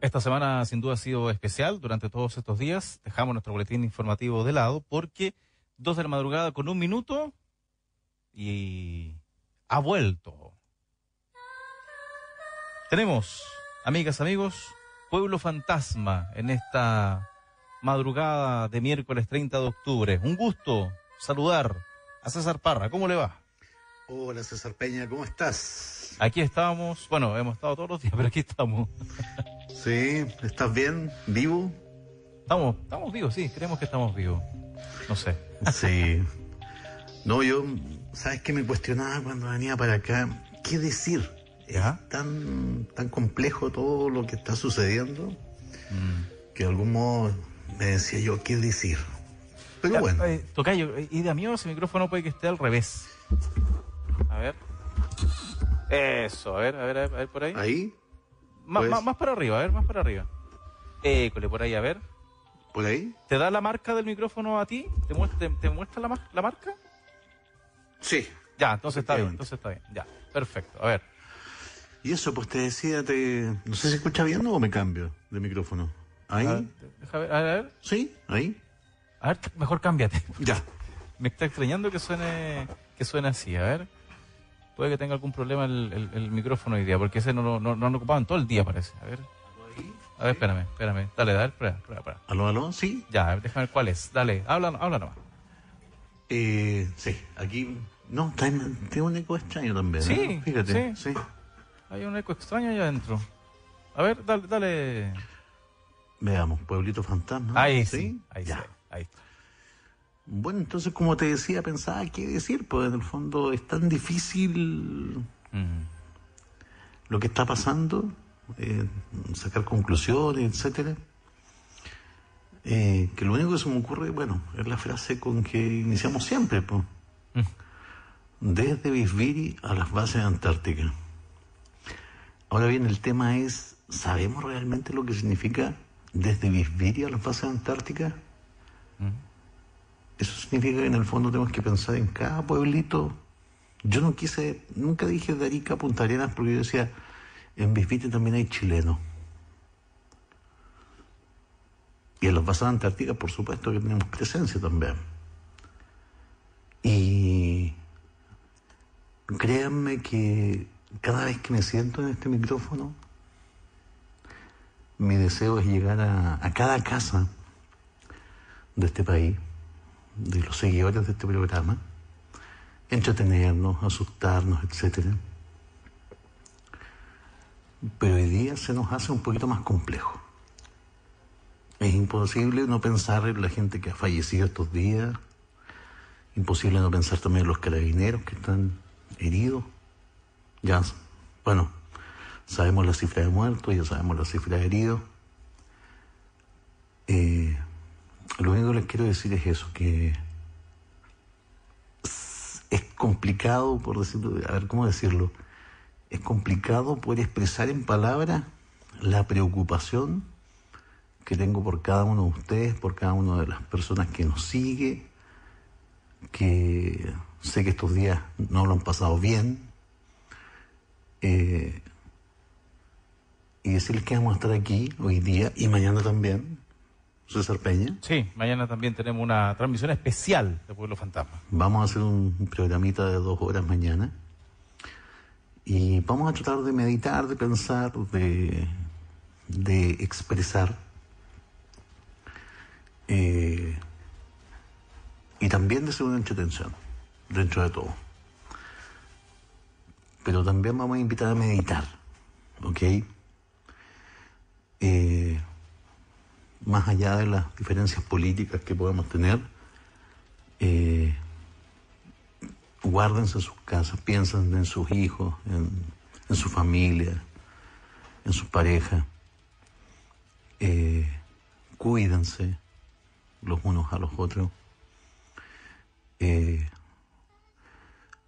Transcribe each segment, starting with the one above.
Esta semana sin duda ha sido especial durante todos estos días. Dejamos nuestro boletín informativo de lado porque dos de la madrugada con un minuto y ha vuelto. Tenemos, amigas, amigos, Pueblo Fantasma en esta madrugada de miércoles 30 de octubre. Un gusto saludar a César Parra. ¿Cómo le va? Hola César Peña, ¿cómo estás? Aquí estamos, bueno, hemos estado todos los días, pero aquí estamos. Sí, ¿estás bien? ¿Vivo? Estamos, estamos vivos, sí, creemos que estamos vivos. No sé. Sí. No, yo, ¿sabes qué me cuestionaba cuando venía para acá? ¿Qué decir? ¿Ya? tan, tan complejo todo lo que está sucediendo mm. que de algún modo me decía yo, ¿qué decir? Pero bueno. Eh, eh, y de amigo ese micrófono puede que esté al revés. A ver. Eso, a ver, a ver, a ver por ahí. Ahí. Pues más, para arriba, a ver, más para arriba. École, por ahí, a ver. ¿Por ahí? ¿Te da la marca del micrófono a ti? ¿Te, muestra, te, muestra la, marca? Sí. Ya, entonces está bien, entonces está bien. Ya, perfecto, a ver. Y eso, pues te decía, te... no sé si escucha bien o me cambio de micrófono. Ahí. A ver, a ver. Sí, ahí. A ver, mejor cámbiate. Ya. Me está extrañando que suene, que suene así, a ver. Puede que tenga algún problema el, el, micrófono hoy día, porque ese no lo no, no han ocupado en todo el día, parece. A ver. A ver, espérame, espérame. Dale, dale, espera, espera. ¿Aló, ¿Aló, aló? Sí. Ya, déjame ver cuál es. Dale, habla, nomás. Eh, sí, aquí. No, tiene un eco extraño también. ¿eh? Sí, fíjate. Sí. sí. Hay un eco extraño allá adentro. A ver, dale, dale. Veamos, Pueblito Fantasma. Ahí sí. ahí, Sí, ahí está. Bueno, entonces como te decía, pensaba qué decir, pues en el fondo es tan difícil lo que está pasando, eh, sacar conclusiones, etcétera. Eh, que lo único que se me ocurre, bueno, es la frase con que iniciamos siempre, pues. Mm. Desde Bisbiri a las bases antárticas. Ahora bien, el tema es, ¿sabemos realmente lo que significa desde Bisbiri a las bases antárticas? Eso significa que en el fondo tenemos que pensar en cada pueblito. Yo no quise, nunca dije Darica Punta Arenas porque yo decía, en Bisbite también hay chilenos. Y en los basadas antárticas, por supuesto, que tenemos presencia también. Y créanme que cada vez que me siento en este micrófono, mi deseo es llegar a cada casa de este país de los seguidores de este programa, entretenernos, asustarnos, etc. Pero hoy día se nos hace un poquito más complejo. Es imposible no pensar en la gente que ha fallecido estos días, imposible no pensar también en los carabineros que están heridos. Ya, bueno, sabemos la cifra de muertos, ya sabemos la cifra de heridos. Eh, lo único que les quiero decir es eso, que es complicado, por decirlo, a ver cómo decirlo, es complicado poder expresar en palabras la preocupación que tengo por cada uno de ustedes, por cada una de las personas que nos sigue, que sé que estos días no lo han pasado bien, eh, y decirles que vamos a estar aquí hoy día y mañana también, César Peña. Sí, mañana también tenemos una transmisión especial de Pueblo Fantasma. Vamos a hacer un programita de dos horas mañana y vamos a tratar de meditar, de pensar, de, de expresar eh, y también de ser una entretención dentro de todo. Pero también vamos a invitar a meditar, ¿ok? más allá de las diferencias políticas que podemos tener, eh, guárdense sus casas, piensen en sus hijos, en, su familia, en su pareja. Eh, cuídense los unos a los otros. Eh,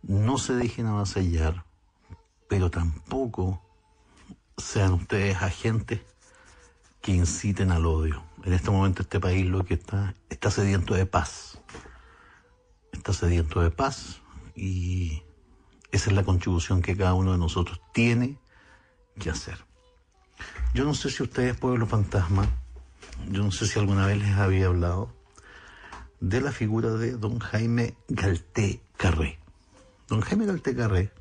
no se dejen avasallar, pero tampoco sean ustedes agentes que inciten al odio. En este momento este país lo que está, está sediento de paz. Está sediento de paz y esa es la contribución que cada uno de nosotros tiene que hacer. Yo no sé si ustedes, pueblo fantasma, yo no sé si alguna vez les había hablado de la figura de don Jaime Galté Carré. Don Jaime Galté Carré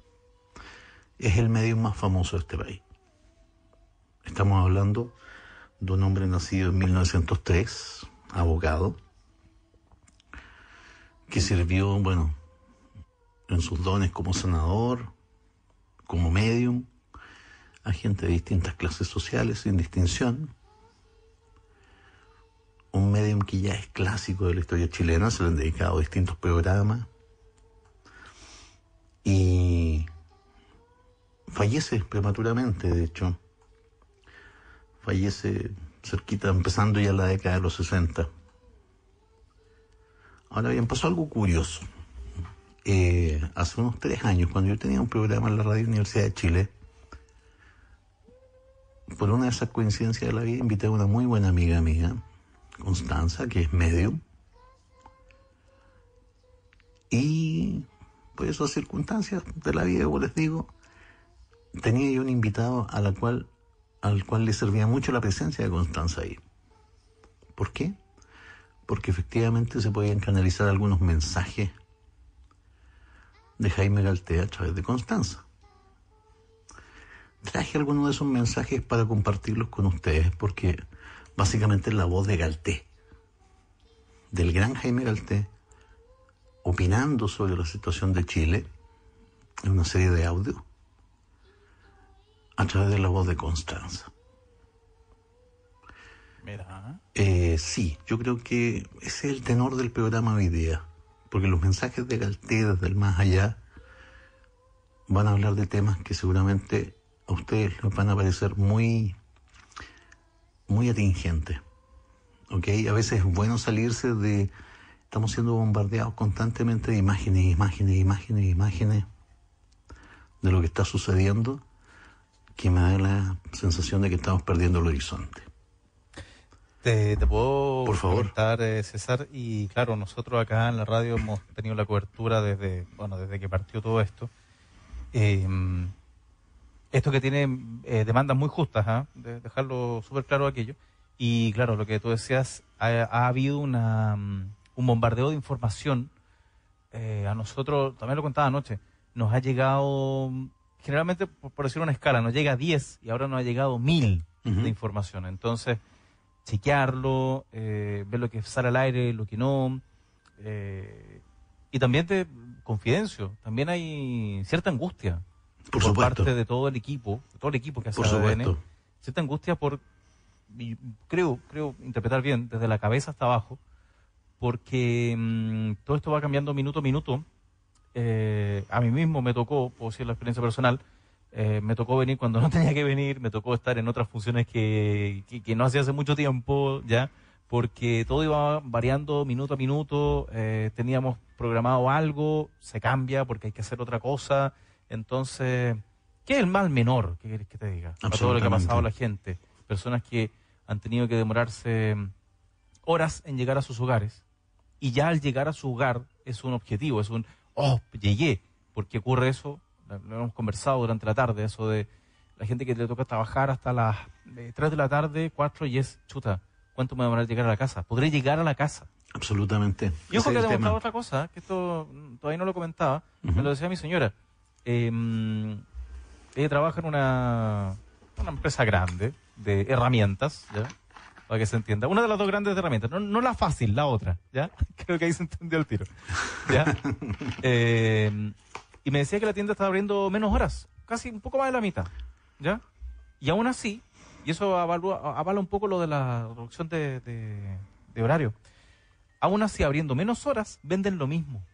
es el medio más famoso de este país. Estamos hablando de un hombre nacido en 1903, abogado, que sirvió, bueno, en sus dones como senador, como medium, a gente de distintas clases sociales, sin distinción. Un medium que ya es clásico de la historia chilena, se le han dedicado a distintos programas. Y fallece prematuramente, de hecho fallece cerquita, empezando ya la década de los 60. Ahora bien, pasó algo curioso. Eh, hace unos tres años, cuando yo tenía un programa en la Radio Universidad de Chile, por una de esas coincidencias de la vida, invité a una muy buena amiga mía, Constanza, que es medio. Y por esas circunstancias de la vida, como les digo, tenía yo un invitado a la cual al cual le servía mucho la presencia de Constanza ahí. ¿Por qué? Porque efectivamente se podían canalizar algunos mensajes de Jaime Galté a través de Constanza. Traje algunos de esos mensajes para compartirlos con ustedes porque básicamente es la voz de Galté, del gran Jaime Galté, opinando sobre la situación de Chile en una serie de audios a través de la voz de Constanza. Eh, sí, yo creo que ese es el tenor del programa hoy día, porque los mensajes de ...desde del más allá van a hablar de temas que seguramente a ustedes les van a parecer muy, muy atingentes. ¿okay? A veces es bueno salirse de... Estamos siendo bombardeados constantemente de imágenes, imágenes, imágenes, imágenes de lo que está sucediendo que me da la sensación de que estamos perdiendo el horizonte. Te, puedo Por favor. Eh, César, y claro, nosotros acá en la radio hemos tenido la cobertura desde, bueno, desde que partió todo esto. Em, esto que tiene eh, demandas muy justas, ¿ah? dejarlo súper claro aquello. Y claro, lo que tú decías, ha, ha habido una, mm, un bombardeo de información. Eh, a nosotros, también lo contaba anoche, nos ha llegado generalmente, por, decir una escala, no llega a 10 y ahora no ha llegado 1000 de información. Entonces, chequearlo, eh, ver lo que sale al aire, lo que no. Eh, y también te confidencio, también hay cierta angustia por, parte de todo el equipo, todo el equipo que hace por ADN, cierta angustia por, creo, creo interpretar bien, desde la cabeza hasta abajo, porque mm, todo esto va cambiando minuto a minuto eh, a mí mismo me tocó, puedo decir la experiencia personal, eh, me tocó venir cuando no tenía que venir, me tocó estar en otras funciones que, no hacía hace mucho tiempo, ya, porque todo iba variando minuto a minuto, eh, teníamos programado algo, se cambia porque hay que hacer otra cosa, entonces, ¿qué es el mal menor que quieres que te diga? A todo lo que ha pasado a la gente, personas que han tenido que demorarse horas en llegar a sus hogares, y ya al llegar a su hogar es un objetivo, es un oh, llegué. ¿Por qué ocurre eso? Lo hemos conversado durante la tarde, eso de la gente que le toca trabajar hasta las 3 eh, de la tarde, 4 y es, chuta, ¿cuánto me va a demorar llegar a la casa? ¿Podré llegar a la casa? Absolutamente. Y creo que te otra cosa, que esto mm, todavía no lo comentaba, me lo decía mi señora. Em, ella trabaja en una, una empresa grande de herramientas, ¿ya? para que se entienda. Una de las dos grandes herramientas, no, la fácil, la otra, ¿ya? Creo que ahí se entendió el tiro, ¿ya? Eh, y me decía que la tienda estaba abriendo menos horas, casi un poco más de la mitad, ¿ya? Y aún así, y eso avala un poco lo de la reducción de, horario, aún así abriendo menos horas, venden lo mismo.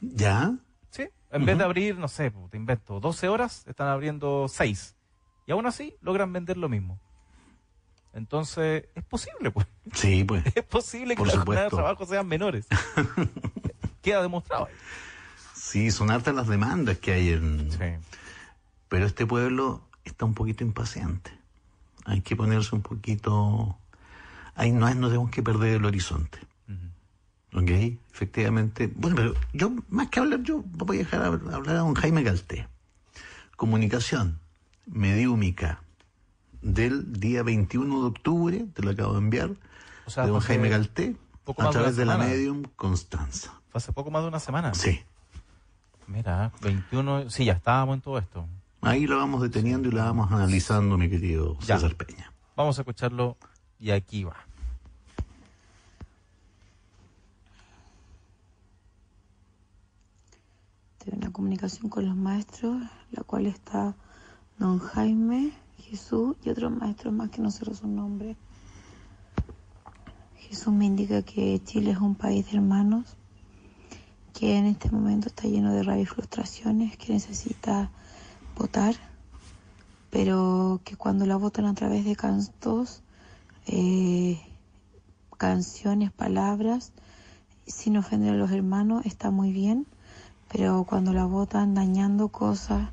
¿Ya? Sí, en vez de abrir, no sé, pues, te invento, 12 horas, están abriendo 6. Y aún así logran vender lo mismo. Entonces, es posible, pues. Sí, pues. Es posible que los las de trabajo sean menores. Queda demostrado. Sí, son hartas las demandas que hay en... Pero este pueblo está un poquito impaciente. Hay que ponerse un poquito... Ahí no, tenemos que perder el horizonte. ¿Ok? Efectivamente. Bueno, pero yo, más que hablar, yo voy a dejar hablar a don Jaime Galté. Comunicación mediúmica del día 21 de octubre, te lo acabo de enviar, de don Jaime Galté, a través de, la medium Constanza. hace poco más de una semana. Sí. Mira, 21, sí, ya estábamos en todo esto. Ahí lo vamos deteniendo y lo vamos analizando, mi querido César Peña. Vamos a escucharlo y aquí va. Tengo una comunicación con los maestros, la cual está don Jaime, Jesús y otro maestro más que no sé su nombre. Jesús me indica que Chile es un país de hermanos, que en este momento está lleno de rabia y frustraciones, que necesita votar, pero que cuando la votan a través de cantos, eh, canciones, palabras, sin ofender a los hermanos, está muy bien, pero cuando la votan dañando cosas,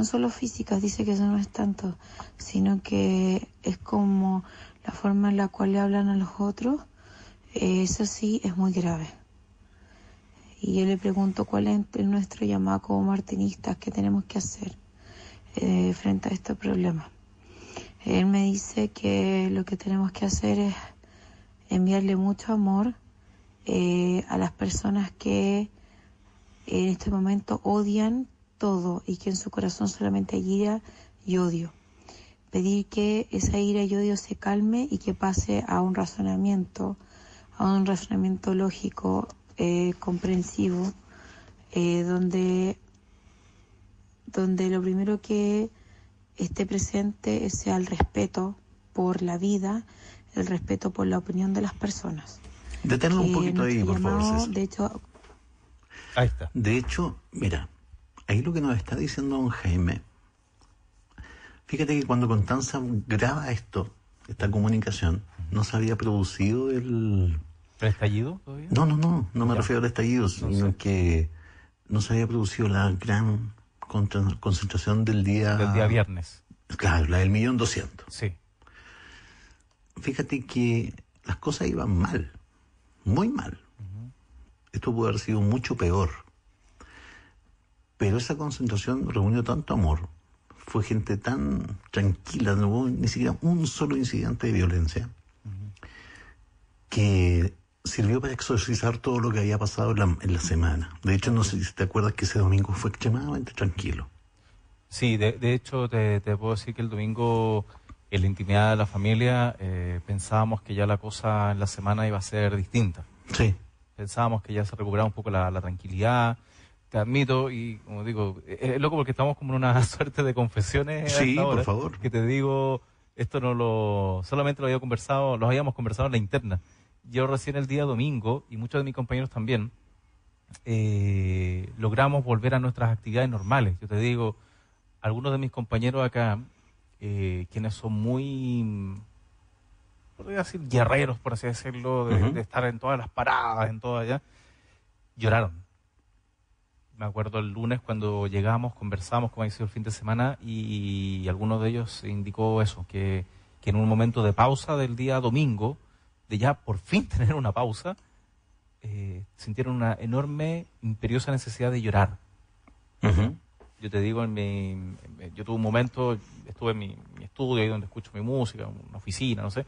no solo físicas, dice que eso no es tanto, sino que es como la forma en la cual le hablan a los otros, eh, eso sí es muy grave. Y yo le pregunto cuál es nuestro llamado como martinistas, qué tenemos que hacer eh, frente a este problema. Él me dice que lo que tenemos que hacer es enviarle mucho amor eh, a las personas que en este momento odian todo y que en su corazón solamente hay ira y odio. Pedir que esa ira y odio se calme y que pase a un razonamiento, a un razonamiento lógico, eh, comprensivo, eh, donde, donde lo primero que esté presente sea el respeto por la vida, el respeto por la opinión de las personas. Deténlo un eh, poquito ahí, por favor. De hecho, ahí está. De hecho, mira, ahí lo que nos está diciendo don Jaime, fíjate que cuando Constanza graba esto, esta comunicación, no se había producido el... ¿El estallido todavía? No, no, no, no me refiero al estallido, sino que no se había producido la gran concentración del día... Del día viernes. Claro, la del millón doscientos. Sí. Fíjate que las cosas iban mal, muy mal. Esto pudo haber sido mucho peor. Pero esa concentración reunió tanto amor, fue gente tan tranquila, no hubo ni siquiera un solo incidente de violencia, que sirvió para exorcizar todo lo que había pasado en la, semana. De hecho, no sé si te acuerdas que ese domingo fue extremadamente tranquilo. Sí, de, hecho te, puedo decir que el domingo en la intimidad de la familia eh, pensábamos que ya la cosa en la semana iba a ser distinta. Sí. Pensábamos que ya se recuperaba un poco la tranquilidad, te admito y como digo, e-, e-, es loco porque estamos como en una suerte de confesiones. Sí, por favor. Que te digo, esto no lo, solamente lo había conversado, los habíamos conversado en la interna. Yo recién el día domingo y muchos de mis compañeros también eh, logramos volver a nuestras actividades normales. Yo te digo, algunos de mis compañeros acá, eh, quienes son muy, a decir, guerreros, por así decirlo, de, de estar en todas las paradas, en todo allá, lloraron me acuerdo el lunes cuando llegamos, conversamos como ha sido el fin de semana y, alguno algunos de ellos indicó eso, que, en un momento de pausa del día domingo, de ya por fin tener una pausa, eh, sintieron una enorme, imperiosa necesidad de llorar. Yo te digo, en mi, yo tuve un momento, estuve en mi, estudio, ahí donde escucho mi música, una oficina, no sé,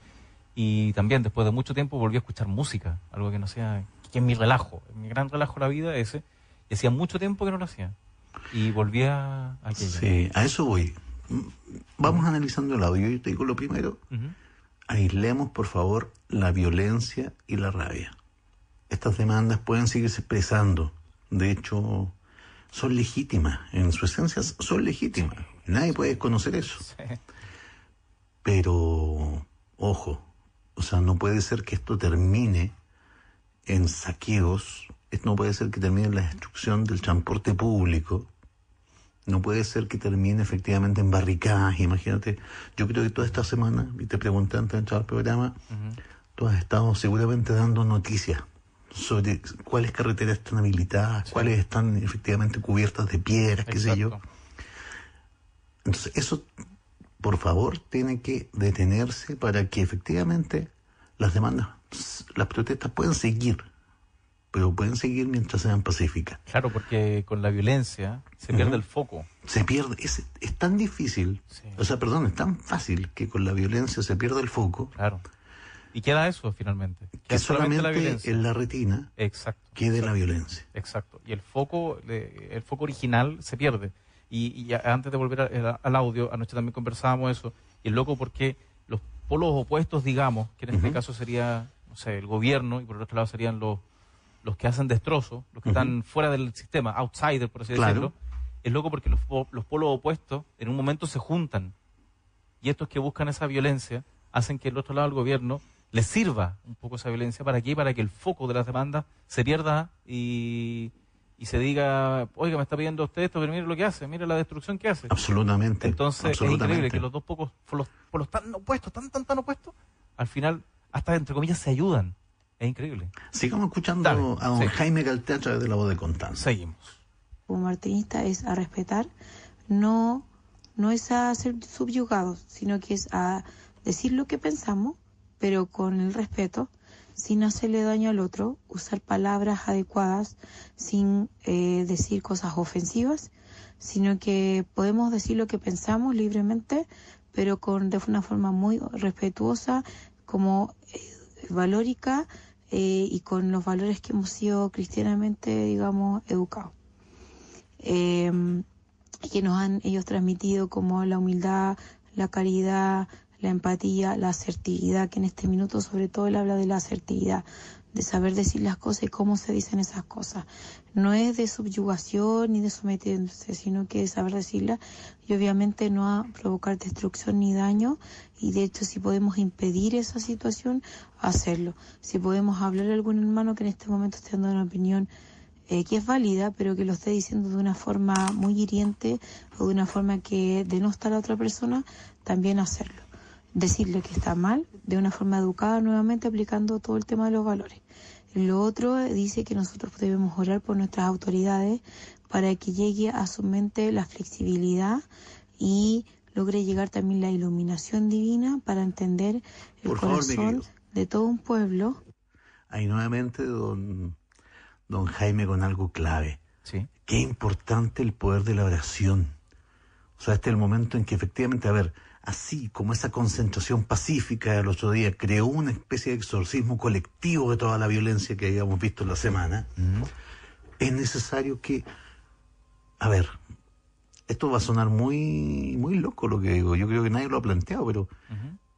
y también después de mucho tiempo volví a escuchar música, algo que no sea, que es mi relajo, mi gran relajo de la vida ese, hacía mucho tiempo que no lo hacía. Y volvía a Sí, a eso voy. Vamos analizando el audio. Yo te digo lo primero. Aislemos, por favor, la violencia y la rabia. Estas demandas pueden seguirse expresando. De hecho, son legítimas. En su esencia son legítimas. Nadie puede desconocer eso. Pero, ojo, o sea, no puede ser que esto termine en saqueos, no puede ser que termine la destrucción del transporte público, no puede ser que termine efectivamente en barricadas. Imagínate, yo creo que toda esta semana, y te pregunté antes de entrar al programa, tú has estado seguramente dando noticias sobre cuáles carreteras están habilitadas, cuáles están efectivamente cubiertas de piedras, qué sé yo. Entonces, eso, por favor, tiene que detenerse para que efectivamente las demandas, las protestas puedan seguir pero pueden seguir mientras sean pacíficas. Claro, porque con la violencia se pierde el foco. Se pierde, es, tan difícil, o sea, perdón, es tan fácil que con la violencia se pierda el foco. Claro. Y queda eso finalmente. que solamente, en la retina exacto, quede la violencia. Exacto. Y el foco, el foco original se pierde. Y, y antes de volver al audio, anoche también conversábamos eso. Y el loco porque los polos opuestos, digamos, que en este caso sería, el gobierno, y por otro lado serían los los que hacen destrozo, los que están fuera del sistema, outsider, por así decirlo, es loco porque los, los polos opuestos en un momento se juntan. Y estos que buscan esa violencia hacen que el otro lado del gobierno les sirva un poco esa violencia para que para que el foco de las demandas se pierda y, se diga, oiga, me está pidiendo usted esto, pero mire lo que hace, mire la destrucción que hace. Absolutamente. Entonces es increíble que los dos pocos, por por los tan opuestos, tan, tan, tan opuestos, al final hasta entre comillas se ayudan. Es increíble. Sigamos escuchando a Jaime Galtea a través de la voz de Constanza. Seguimos. Como martinista es a respetar, no, no es a ser subyugados, sino que es a decir lo que pensamos, pero con el respeto, sin hacerle daño al otro, usar palabras adecuadas, sin eh, decir cosas ofensivas, sino que podemos decir lo que pensamos libremente, pero con de una forma muy respetuosa, como eh, valórica eh, y con los valores que hemos sido cristianamente, digamos, educados. Em, y que nos han ellos transmitido como la humildad, la caridad, la empatía, la asertividad, que en este minuto sobre todo él habla de la asertividad de saber decir las cosas y cómo se dicen esas cosas. No es de subyugación ni de someterse, sino que de saber decirlas y obviamente no a provocar destrucción ni daño y de hecho si podemos impedir esa situación, hacerlo. Si podemos hablar a algún hermano que en este momento esté dando una opinión eh, que es válida, pero que lo esté diciendo de una forma muy hiriente o de una forma que denosta a la otra persona, también hacerlo decirle que está mal de una forma educada, nuevamente aplicando todo el tema de los valores. Lo otro dice que nosotros debemos orar por nuestras autoridades para que llegue a su mente la flexibilidad y logre llegar también la iluminación divina para entender el corazón de todo un pueblo. Ahí nuevamente don, don Jaime con algo clave. Sí. Qué importante el poder de la oración. O sea, este es el momento en que efectivamente, a ver, así como esa concentración pacífica del otro día creó una especie de exorcismo colectivo de toda la violencia que habíamos visto en la semana, es necesario que, a ver, esto va a sonar muy, muy loco lo que digo, yo creo que nadie lo ha planteado, pero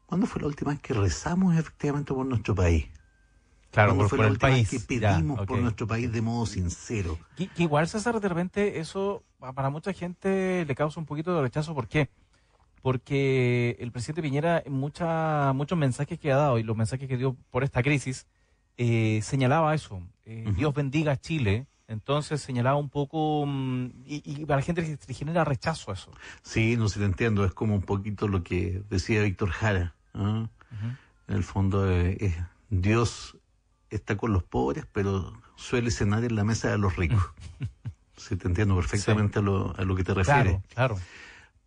¿cuándo fue la última vez que rezamos efectivamente por nuestro país? Claro, ¿Cuándo fue la última vez que pedimos por nuestro país de modo sincero? igual, César, de repente eso para mucha gente le causa un poquito de rechazo, ¿por qué? porque el presidente Piñera, en mucha, muchos mensajes que ha dado y los mensajes que dio por esta crisis, eh, señalaba eso. Eh, Dios bendiga a Chile. Entonces señalaba un poco, mm, y, para la gente genera rechazo a eso. Sí, no sé, te entiendo, es como un poquito lo que decía Víctor Jara. ¿ah? En el fondo, eh, Dios está con los pobres, pero suele cenar en la mesa de los ricos. si te entiendo perfectamente a, lo, a lo que te refieres. claro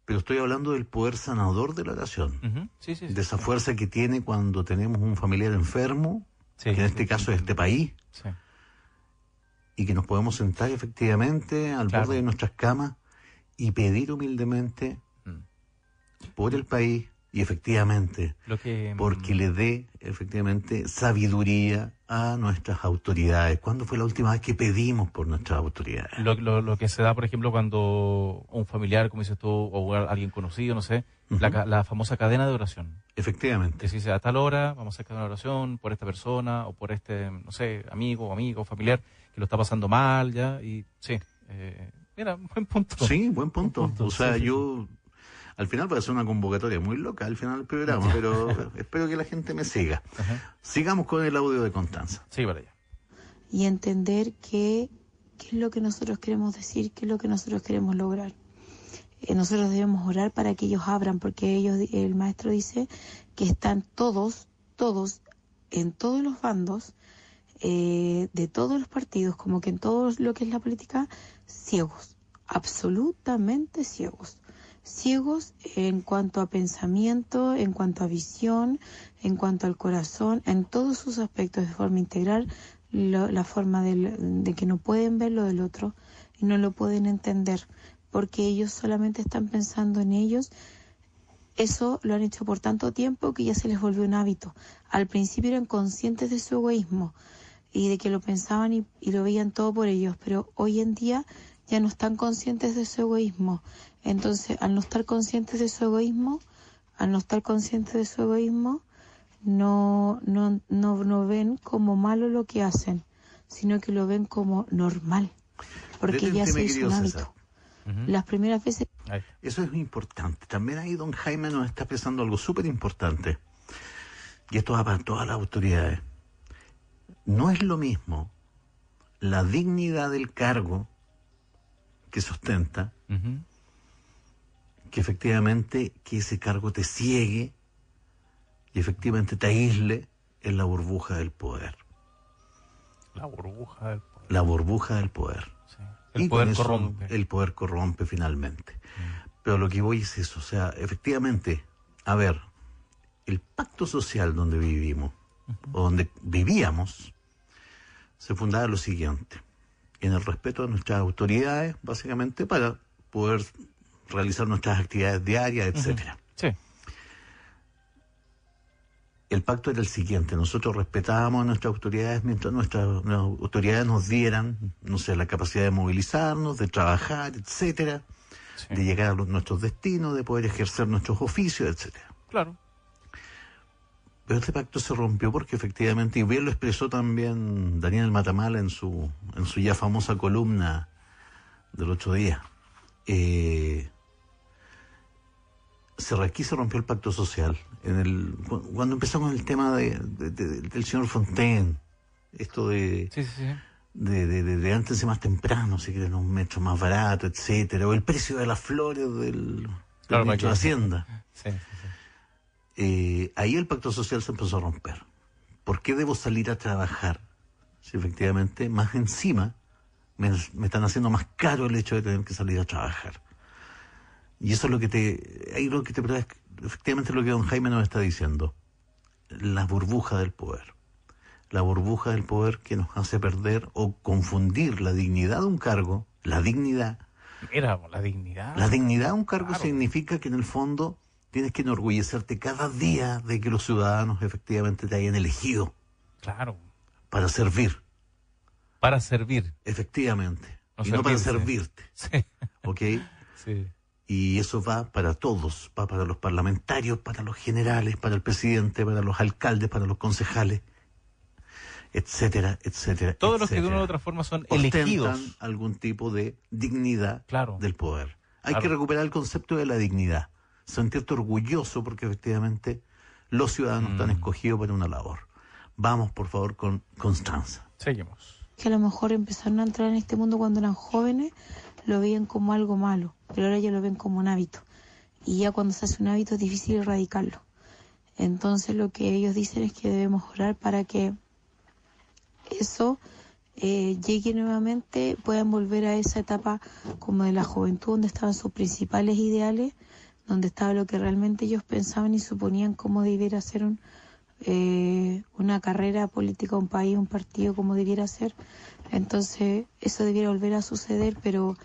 pero estoy hablando del poder sanador de la oración, de esa fuerza que tiene cuando tenemos un familiar enfermo, que en este caso es este país, y que nos podemos sentar efectivamente al borde de nuestras camas y pedir humildemente mm. por el país, y efectivamente, mm, porque le dé efectivamente sabiduría a nuestras autoridades. ¿Cuándo fue la última vez que pedimos por nuestras autoridades? Lo, lo, lo, que se da, por ejemplo, cuando un familiar, como dices tú, o alguien conocido, no sé, la, la, famosa cadena de oración. Efectivamente. Que si se a tal hora, vamos a hacer una oración por esta persona o por este, no sé, amigo o amigo familiar que lo está pasando mal, ya, y sí. mira, eh, buen punto. Sí, buen punto. o sea, yo al final va a ser una convocatoria muy loca al final del programa, pero espero que la gente me siga. Sigamos con el audio de Constanza. Sí, para allá. Y entender qué, es lo que nosotros queremos decir, qué es lo que nosotros queremos lograr. Eh, nosotros debemos orar para que ellos abran, porque ellos, el maestro dice que están todos, todos, en todos los bandos, eh, de todos los partidos, como que en todo lo que es la política, ciegos, absolutamente ciegos ciegos en cuanto a pensamiento, en cuanto a visión, en cuanto al corazón, en todos sus aspectos de forma integral, la forma de que no pueden ver lo del otro y no lo pueden entender, porque ellos solamente están pensando en ellos. Eso lo han hecho por tanto tiempo que ya se les volvió un hábito. Al principio eran conscientes de su egoísmo y de que lo pensaban y, y lo veían todo por ellos, pero hoy en día ya no están conscientes de su egoísmo entonces, al no estar conscientes de su egoísmo, al no estar conscientes de su egoísmo, no, no, no, ven como malo lo que hacen, sino que lo ven como normal, porque ya se hizo un hábito. Las primeras veces... Eso es muy importante. También ahí don Jaime nos está pensando algo súper importante. Y esto va para todas las autoridades. No es lo mismo la dignidad del cargo que sostenta que efectivamente que ese cargo te ciegue y efectivamente te aísle en la burbuja del poder. La burbuja del poder. La burbuja del poder. El poder corrompe. el poder corrompe finalmente. Mm. Pero lo que voy es eso, o sea, efectivamente, a ver, el pacto social donde vivimos, o donde vivíamos, se fundaba en lo siguiente, en el respeto a nuestras autoridades, básicamente para poder realizar nuestras actividades diarias, etcétera. Sí. El pacto era el siguiente, nosotros respetábamos a nuestras autoridades mientras nuestras, autoridades nos dieran, no sé, la capacidad de movilizarnos, de trabajar, etcétera, de llegar a nuestros destinos, de poder ejercer nuestros oficios, etcétera. Claro. Pero este pacto se rompió porque efectivamente, y bien lo expresó también Daniel Matamala en su, en su ya famosa columna del otro día, eh, aquí se rompió el pacto social. En el, cuando empezamos el tema de, del señor Fontaine, esto de, de, antes y más temprano, si quieren, un metro más barato, etcétera, o el precio de las flores del, la Hacienda. Eh, ahí el pacto social se empezó a romper. ¿Por qué debo salir a trabajar? Si efectivamente, más encima, me están haciendo más caro el hecho de tener que salir a trabajar. Y eso es lo que te, hay lo que te efectivamente lo que don Jaime nos está diciendo, la burbuja del poder. La burbuja del poder que nos hace perder o confundir la dignidad de un cargo, la dignidad. Mira, pues, la dignidad. La dignidad de un cargo significa que en el fondo tienes que enorgullecerte cada día de que los ciudadanos efectivamente te hayan elegido. Claro. Para servir. Para servir. Efectivamente. y no para servirte. Sí. ¿Ok? Sí. Y eso va para todos, va para los parlamentarios, para los generales, para el presidente, para los alcaldes, para los concejales, etcétera, etcétera. Todos los que de una u otra forma son Ostentan elegidos. algún tipo de dignidad del poder. Hay que recuperar el concepto de la dignidad, sentirte orgulloso porque efectivamente los ciudadanos están mm. escogidos para una labor. Vamos, por favor, con Constanza. Seguimos. Que a lo mejor empezaron a entrar en este mundo cuando eran jóvenes, lo veían como algo malo pero ahora ya lo ven como un hábito. Y ya cuando se hace un hábito es difícil erradicarlo. Entonces lo que ellos dicen es que debemos orar para que eso eh, llegue nuevamente, puedan volver a esa etapa como de la juventud donde estaban sus principales ideales, donde estaba lo que realmente ellos pensaban y suponían cómo debiera ser un, eh, una carrera política, un país, un partido, como debiera ser. Entonces eso debiera volver a suceder, pero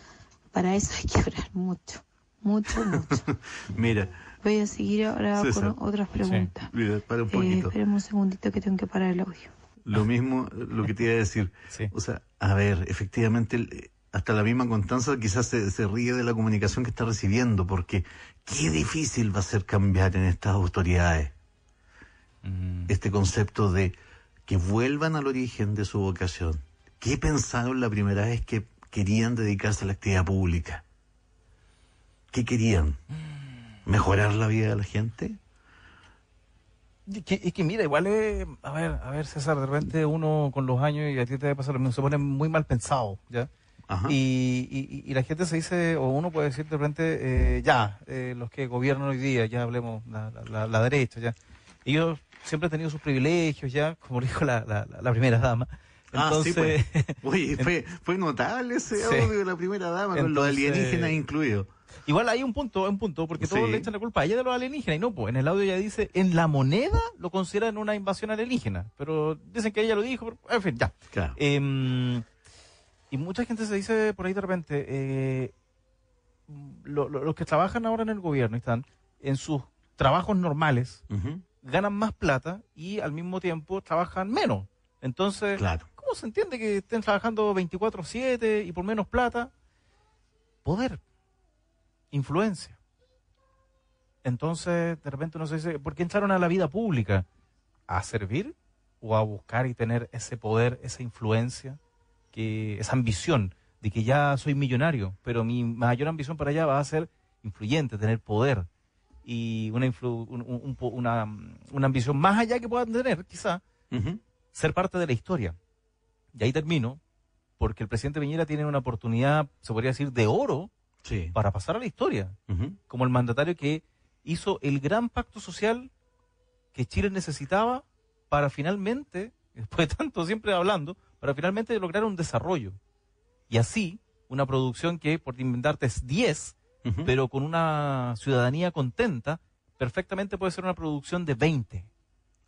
para eso hay que orar mucho, mucho, mucho. Mira. Voy a seguir ahora con otras preguntas. para eh, esperemos un segundito que tengo que parar el audio. Lo mismo, lo que te iba a decir. O sea, a ver, efectivamente, hasta la misma Constanza quizás se, ríe de la comunicación que está recibiendo, porque qué difícil va a ser cambiar en estas autoridades mm. este concepto de que vuelvan al origen de su vocación. ¿Qué pensaron la primera vez que querían dedicarse a la actividad pública? ¿Qué querían? ¿Mejorar la vida de la gente? Y que, mira, igual es, a ver, a ver César, de repente uno con los años y a ti te va a pasar lo mismo, se pone muy mal pensado, ¿ya? Y, y, la gente se dice, o uno puede decir de repente, eh, ya, eh, los que gobiernan hoy día, ya hablemos, la, derecha, ya. Ellos siempre han tenido sus privilegios, ya, como dijo la, la primera dama, ah, sí, pues. fue, fue notable ese audio de la primera dama, con los alienígenas incluidos. Igual hay un punto, un punto, porque todos le echan la culpa a ella de los alienígenas, y no, pues en el audio ella dice, en la moneda lo consideran una invasión alienígena, pero dicen que ella lo dijo, en fin, ya. Em, y mucha gente se dice por ahí de repente, eh, los que trabajan ahora en el gobierno están en sus trabajos normales, ganan más plata y al mismo tiempo trabajan menos. Entonces, claro se entiende que estén trabajando 24/7 y por menos plata. Poder, influencia. Entonces, de repente uno se dice, ¿por qué entraron a la vida pública? ¿A servir o a buscar y tener ese poder, esa influencia, que, esa ambición de que ya soy millonario, pero mi mayor ambición para allá va a ser influyente, tener poder y una, ambición más allá que puedan tener, quizá, ser parte de la historia, y ahí termino, porque el presidente Piñera tiene una oportunidad, se podría decir, de oro para pasar a la historia, como el mandatario que hizo el gran pacto social que Chile necesitaba para finalmente, después de tanto siempre hablando, para finalmente lograr un desarrollo. Y así, una producción que, por inventarte, es 10, pero con una ciudadanía contenta, perfectamente puede ser una producción de 20.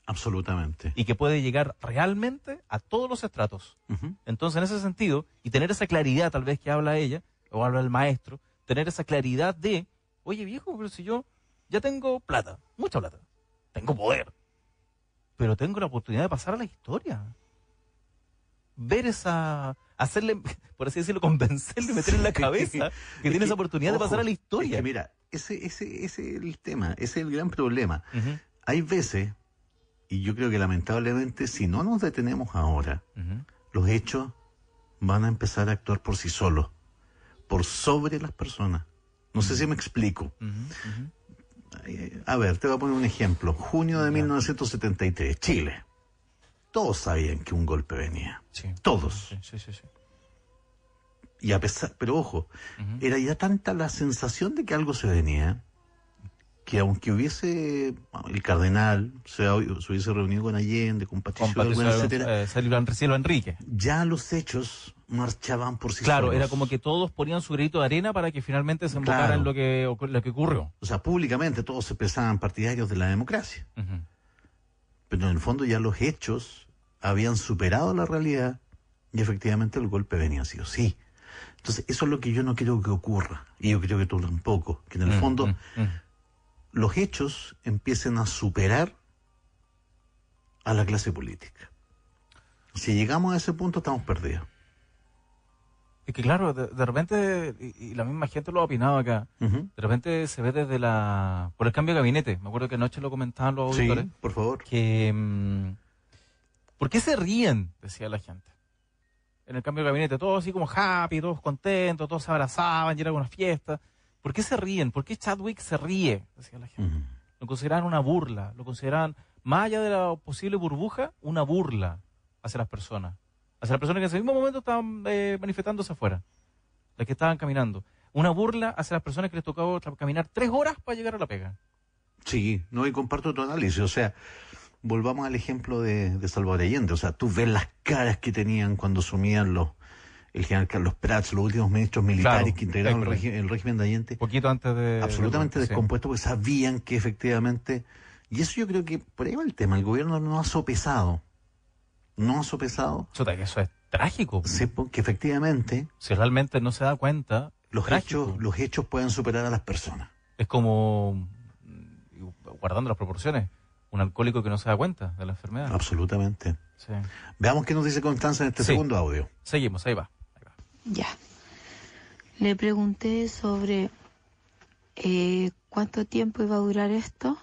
Absolutamente. Y que puede llegar realmente a todos los estratos. Entonces, en ese sentido, y tener esa claridad tal vez que habla ella, o habla el maestro, tener esa claridad de, oye viejo, pero si yo ya tengo plata, mucha plata, tengo poder, pero tengo la oportunidad de pasar a la historia. Ver esa, hacerle, por así decirlo, convencerle, meter en la cabeza que, tiene esa oportunidad de pasar a la historia. mira, ese, ese, es el tema, ese es el gran problema. Hay veces y yo creo que lamentablemente si no nos detenemos ahora, los hechos van a empezar a actuar por sí solos, por sobre las personas. No sé si me explico. Eh, a ver, te voy a poner un ejemplo. Junio de 1973, Chile. Todos sabían que un golpe venía. Todos. Sí, sí, y a pesar, pero ojo, era ya tanta la sensación de que algo se venía que aunque hubiese el cardenal se, hubiese reunido con Allende, con Patricio, etcétera, eh, Enrique, ya los hechos marchaban por sí solos. Claro, era como que todos ponían su grito de arena para que finalmente se enfocaran en lo que, lo que ocurrió. O sea, públicamente todos se pensaban partidarios de la democracia. Pero en el fondo ya los hechos habían superado la realidad y efectivamente el golpe venía así. o sí. Entonces, eso es lo que yo no quiero que ocurra, y yo creo que tú tampoco, que en el mm, fondo mm, mm los hechos empiecen a superar a la clase política. Si llegamos a ese punto estamos perdidos. Y que claro, de, repente, y, la misma gente lo ha opinado acá, de repente se ve desde la... por el cambio de gabinete, me acuerdo que anoche lo comentaban los auditores. Sí, por favor. Mm, ¿Por qué se ríen? Decía la gente. En el cambio de gabinete, todos así como happy, todos contentos, todos se abrazaban, y a una fiesta. ¿Por qué se ríen? ¿Por qué Chadwick se ríe? Lo consideraban una burla, lo consideraban, más allá de la posible burbuja, una burla hacia las personas. Hacia las personas que en ese mismo momento estaban eh, manifestándose afuera, las que estaban caminando. Una burla hacia las personas que les tocaba caminar tres horas para llegar a la pega. Sí, no, y comparto tu análisis. O sea, volvamos al ejemplo de, de Salvador Allende. O sea, tú ves las caras que tenían cuando sumían los, el general Carlos Prats, los últimos ministros militares que integraron el, régimen, de Allende. Poquito antes de. Absolutamente descompuesto porque sabían que efectivamente. Y eso yo creo que por ahí va el tema. El gobierno no ha sopesado. No ha sopesado. que eso es trágico. que efectivamente. Si realmente no se da cuenta. Los hechos, los hechos pueden superar a las personas. Es como. Mm, guardando las proporciones un alcohólico que no se da cuenta de la enfermedad. Absolutamente. Veamos qué nos dice Constanza en este segundo audio. Seguimos, ahí va. Ya. Le pregunté sobre eh, cuánto tiempo iba a durar esto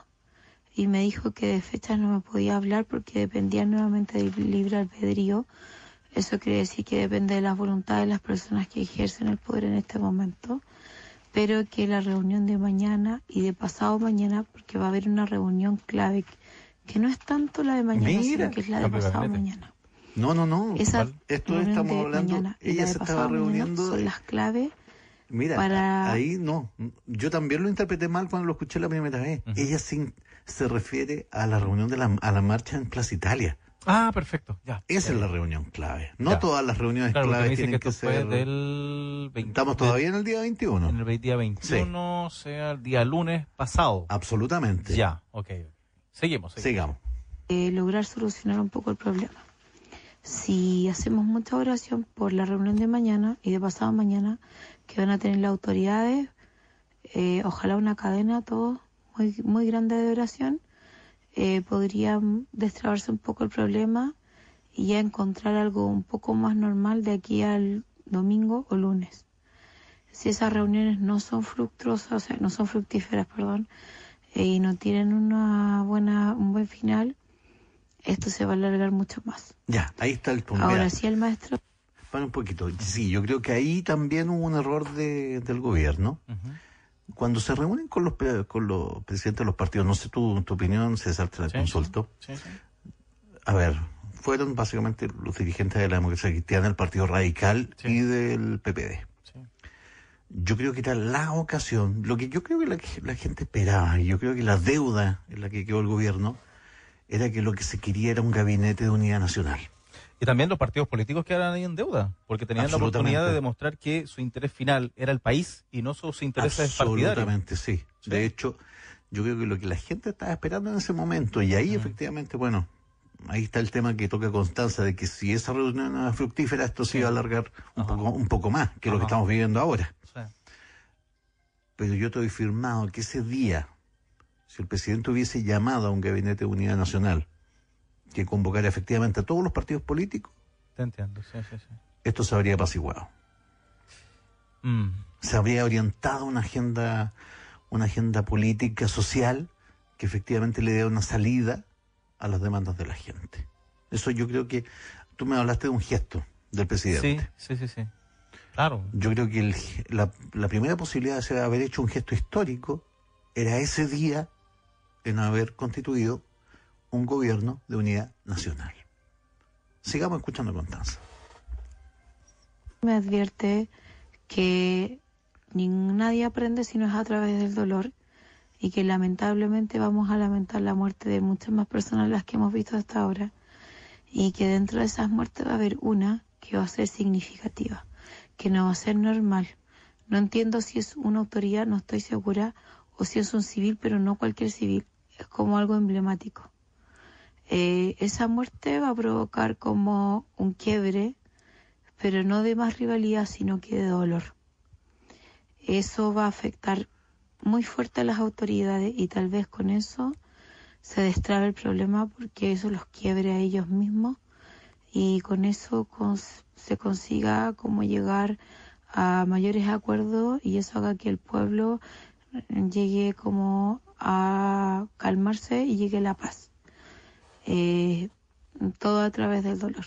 y me dijo que de fechas no me podía hablar porque dependía nuevamente del libre albedrío. Eso quiere decir que depende de la voluntad de las personas que ejercen el poder en este momento, pero que la reunión de mañana y de pasado mañana, porque va a haber una reunión clave que no es tanto la de mañana, sino que es la de pasado mañana. No, no, no. Esto estamos hablando. ella se estaba reuniendo. son las claves. Mira, ahí no. Yo también lo interpreté mal cuando lo escuché la primera vez. Ella se, se refiere a la reunión de la, a la marcha en Plaza Italia. Ah, perfecto, ya. Esa es la reunión clave. No todas las reuniones claves tienen que, ser. Del Estamos todavía en el día 21. En el día 21, No sea el día lunes pasado. Absolutamente. Ya, ok. Seguimos. seguimos. Sigamos. Eh, lograr solucionar un poco el problema si hacemos mucha oración por la reunión de mañana y de pasado mañana que van a tener las autoridades, eh, ojalá una cadena, todo muy, muy grande de oración, eh, podría destrabarse un poco el problema y ya encontrar algo un poco más normal de aquí al domingo o lunes. Si esas reuniones no son fructuosas, no son fructíferas, perdón, eh, y no tienen una buena, un buen final, esto se va a alargar mucho más. Ya, ahí está el punto. Ahora sí, el maestro. Bueno, un poquito. Sí, yo creo que ahí también hubo un error de, del gobierno. Cuando se reúnen con los, con los presidentes de los partidos, no sé tu, tu opinión, César, te la consulto. A ver, fueron básicamente los dirigentes de la democracia cristiana, ...el Partido Radical y del PPD. Yo creo que era la ocasión, lo que yo creo que la gente esperaba, y yo creo que la deuda en la que quedó el gobierno, era que lo que se quería era un gabinete de unidad nacional. Y también los partidos políticos quedaron ahí en deuda, porque tenían la oportunidad de demostrar que su interés final era el país y no sus intereses partidarios. Absolutamente, sí. De hecho, yo creo que lo que la gente estaba esperando en ese momento, y ahí efectivamente, bueno, ahí está el tema que toca Constanza, de que si esa reunión no era fructífera, esto se iba a alargar un poco, un poco más que lo que estamos viviendo ahora. Pero yo te he firmado que ese día, si el presidente hubiese llamado a un gabinete de unidad nacional que convocara efectivamente a todos los partidos políticos, esto se habría apaciguado. Mm. Se habría orientado una agenda, una agenda política, social, que efectivamente le dé una salida a las demandas de la gente. Eso yo creo que tú me hablaste de un gesto del presidente. Sí, sí, sí. Claro. Yo creo que la, la primera posibilidad de haber hecho un gesto histórico era ese día en haber constituido un gobierno de unidad nacional. Sigamos escuchando Constanza. Me advierte que nadie aprende si no es a través del dolor y que lamentablemente vamos a lamentar la muerte de muchas más personas las que hemos visto hasta ahora y que dentro de esas muertes va a haber una que va a ser significativa, que no va a ser normal. No entiendo si es una autoridad, no estoy segura, o si es un civil, pero no cualquier civil, como algo emblemático. Eh, esa muerte va a provocar como un quiebre, pero no de más rivalidad, sino que de dolor. Eso va a afectar muy fuerte a las autoridades y tal vez con eso se destrabe el problema porque eso los quiebre a ellos mismos y con eso se consiga como llegar a mayores acuerdos y eso haga que el pueblo llegué como a calmarse y llegue la paz. Eh, todo a través del dolor.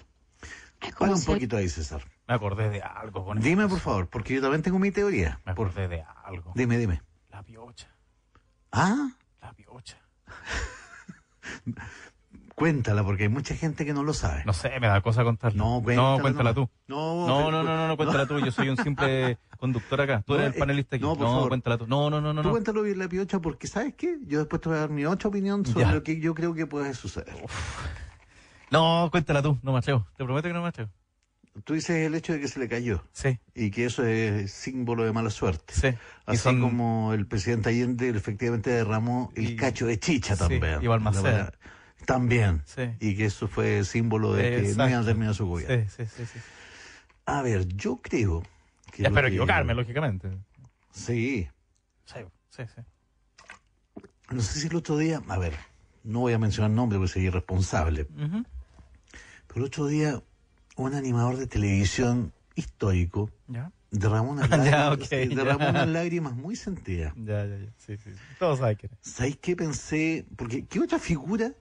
un poquito ahí, César. Me acordé de algo Dime, por favor, porque yo también tengo mi teoría. Me acordé de algo. Dime, dime. La piocha. ¿Ah? La piocha. Cuéntala, porque hay mucha gente que no lo sabe. No sé, me da cosa contarla. No, cuéntala, no, cuéntala tú. No, no, no, no, no, cuéntala tú. Yo soy un simple conductor acá. Tú eres el panelista aquí. No, no cuéntala tú. No, no, no, no. Tú cuéntalo bien la piocha, porque ¿sabes qué? Yo después te voy a dar mi otra opinión sobre lo que yo creo que puede suceder. No, cuéntala tú. No Macheo, Te prometo que no Macheo. Tú dices el hecho de que se le cayó. Sí. Y que eso es símbolo de mala suerte. Sí. Así como el presidente Allende efectivamente derramó el cacho de chicha también. Sí, y Balmaceda. También. Y que eso fue símbolo de que no iban a terminar su gobierno. Sí, sí, sí, A ver, yo creo que. Ya espero equivocarme, lógicamente. Sí. Sí, sí, No sé si el otro día. A ver, no voy a mencionar nombre porque sería irresponsable. Pero el otro día, un animador de televisión histórico. Derramó unas, lágrimas, derramó lágrimas, muy sentidas. Ya, ya, ya. Sí, sí. Todos saben que. ¿Sabéis qué pensé? Porque, ¿qué otra figura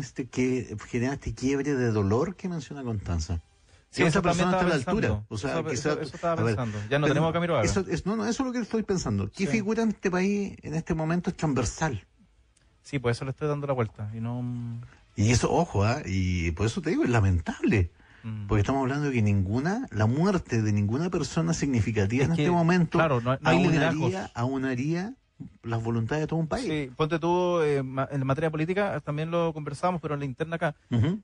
este que, este quiebre de dolor que menciona Constanza. Sí, esa persona está a la altura. O sea, eso, estaba pensando. ya no tenemos a Camilo Eso, es, no, no, eso es lo que estoy pensando. ¿Qué figura en este país en este momento es transversal? Sí, pues eso le estoy dando la vuelta. Y, no... Mm. y eso, ojo, ¿ah? y por eso te digo, es lamentable. Mm. Porque estamos hablando de que ninguna, la muerte de ninguna persona significativa en este momento claro, no, aunaría las voluntades de todo un país. Sí, ponte tú, eh, en materia política también lo conversamos, pero en la interna acá,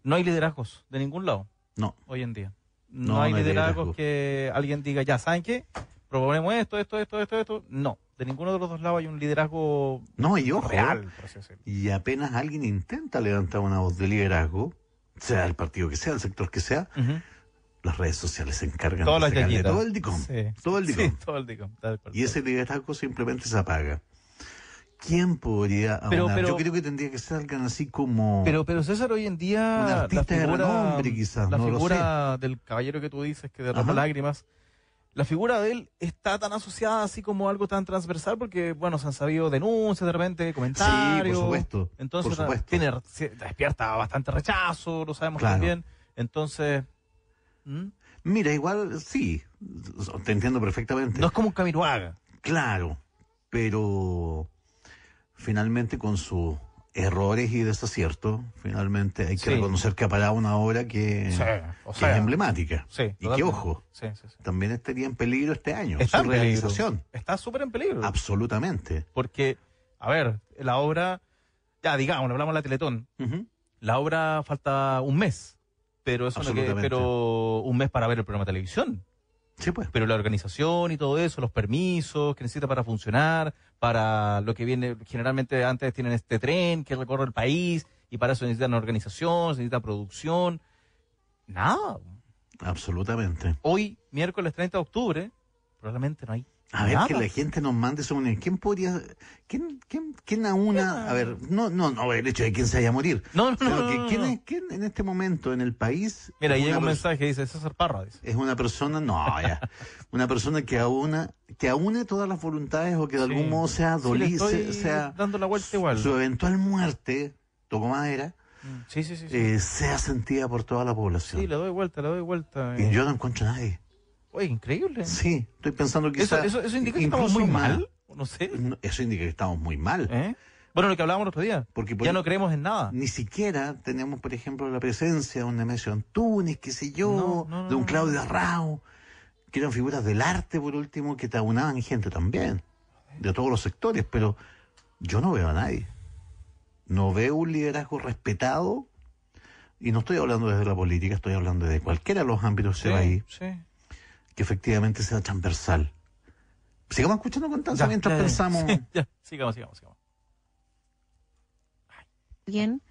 no hay liderazgos de ningún lado. No. Hoy en día. No, hay liderazgos que alguien diga, ya, ¿saben qué? Proponemos esto, esto, esto, esto, esto. No, de ninguno de los dos lados hay un liderazgo no, y real. Y apenas alguien intenta levantar una voz de liderazgo, sea el partido que sea, el sector que sea, las redes sociales se encargan de todo el DICOM. Todo el DICOM. todo el y ese liderazgo simplemente se apaga. ¿Quién podría pero, Yo creo que tendría que ser alguien así como. Pero, pero César, hoy en día. Un artista la figura, de renombre, quizás. La figura del caballero que tú dices, que derrama lágrimas. La figura de él está tan asociada así como algo tan transversal, porque, bueno, se han sabido denuncias de repente, comentarios. Sí, por supuesto. Entonces, por supuesto. Tiene, despierta bastante rechazo, lo sabemos también. Entonces, ¿Mm? Mira, igual sí, te entiendo perfectamente. No es como un haga. Claro, pero finalmente con sus errores y desaciertos, finalmente hay que reconocer que ha parado una obra que, es emblemática. y que, ojo, también estaría en peligro este año su realización. Está súper en peligro. Absolutamente. Porque, a ver, la obra, ya digamos, hablamos de la Teletón, la obra falta un mes pero eso no que, pero un mes para ver el programa de televisión. Sí, pues. Pero la organización y todo eso, los permisos que necesita para funcionar, para lo que viene, generalmente antes tienen este tren que recorre el país, y para eso necesitan organización, necesita producción. Nada. Absolutamente. Hoy, miércoles 30 de octubre, probablemente no hay a ver, que la gente nos mande su ¿Quién podría, quién, quién, a una, a ver, no, no, no, el hecho de quién se vaya a morir. No, no, ¿quién, en este momento en el país? Mira, llega un mensaje, dice es Parra, dice. Es una persona, no, ya, una persona que una que aúne todas las voluntades o que de algún modo sea dolice, sea, dando la vuelta igual. Su, eventual muerte, tocó madera, mm, eh, sea sentida por toda la población. Sí, la doy vuelta, la doy vuelta. Y eh. yo no encuentro a nadie. Oye, increíble. Sí, estoy pensando que eso, indica que estamos muy mal. No sé. Eso indica que estamos muy mal. ¿Eh? Bueno, lo que hablábamos el otro día. Porque ya no creemos en nada. Ni siquiera tenemos, por ejemplo, la presencia de un Nemesio Antunes, qué sé yo, de un Claudio Arrao, que eran figuras del arte, por último, que te aunaban gente también, de todos los sectores, pero yo no veo a nadie. No veo un liderazgo respetado, y no estoy hablando desde la política, estoy hablando de cualquiera de los ámbitos que se va ahí. Sí que efectivamente sea transversal. Sigamos escuchando tanto mientras pensamos. Ya, sigamos, sigamos, sigamos. Bien,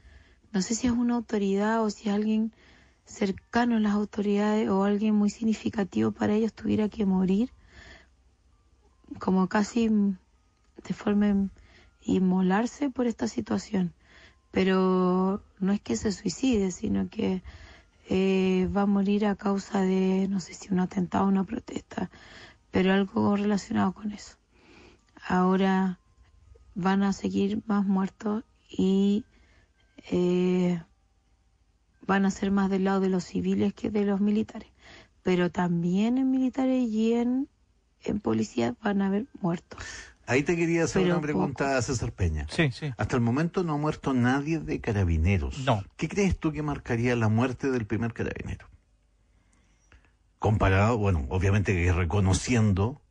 no sé si es una autoridad o si alguien cercano a las autoridades o alguien muy significativo para ellos tuviera que morir, como casi de forma inmolarse por esta situación. Pero no es que se suicide, sino que eh, va a morir a causa de, no sé si un atentado o una protesta, pero algo relacionado con eso. Ahora van a seguir más muertos y eh, van a ser más del lado de los civiles que de los militares. Pero también en militares y en, policía van a haber muertos. Ahí te quería hacer una pregunta a César Peña. Sí, sí. Hasta el momento no ha muerto nadie de carabineros. No. ¿Qué crees tú que marcaría la muerte del primer carabinero? Comparado, bueno, obviamente reconociendo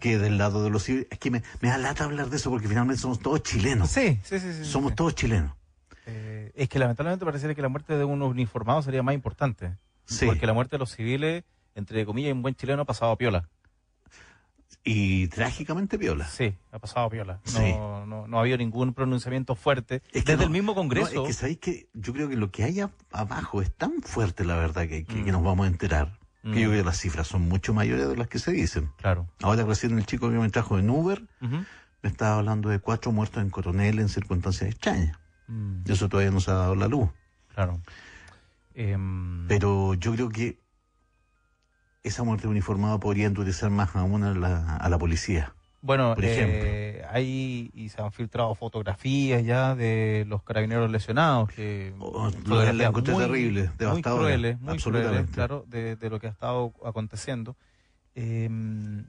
que del lado de los civiles. Es que me, me, da lata hablar de eso porque finalmente somos todos chilenos. Sí, sí, sí. sí somos todos chilenos. Eh, es que lamentablemente pareciera que la muerte de un uniformado sería más importante. Sí. Porque la muerte de los civiles, entre comillas, un buen chileno ha pasado a piola y trágicamente viola. Sí, ha pasado viola. No, no, ha habido ningún pronunciamiento fuerte. Es Desde el mismo Congreso. que sabéis que yo creo que lo que hay abajo es tan fuerte, la verdad, que, que, mm. nos vamos a enterar. Que yo mm. creo que las cifras son mucho mayores de las que se dicen. Claro. Ahora recién el chico que me trajo en Uber me estaba hablando de cuatro muertos en Coronel en circunstancias extrañas. Mm. Eso todavía no se ha dado la luz. Claro. Em, Pero yo creo que esa muerte uniformada podría endurecer más aún a la, a la policía. Bueno, por hay eh, y se han filtrado fotografías ya de los carabineros lesionados que oh, la muy, crueles, muy claro, de, lo que ha estado aconteciendo. Em,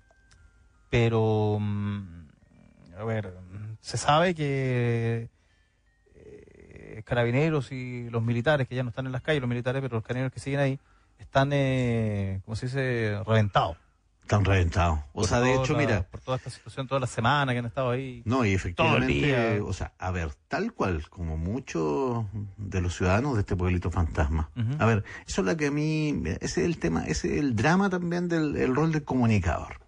pero, mm, a ver, se sabe que eh, carabineros y los militares que ya no están en las calles, los militares, pero los carabineros que siguen ahí, están, eh, ¿cómo se dice?, reventados. Están reventados. O sea, de hecho, mira. Por toda esta situación, toda la semana que han estado ahí. No, y efectivamente, o sea, a ver, tal cual, como muchos de los ciudadanos de este pueblito fantasma. A ver, eso es lo que a mí. Ese es el tema, ese es el drama también del rol del comunicador.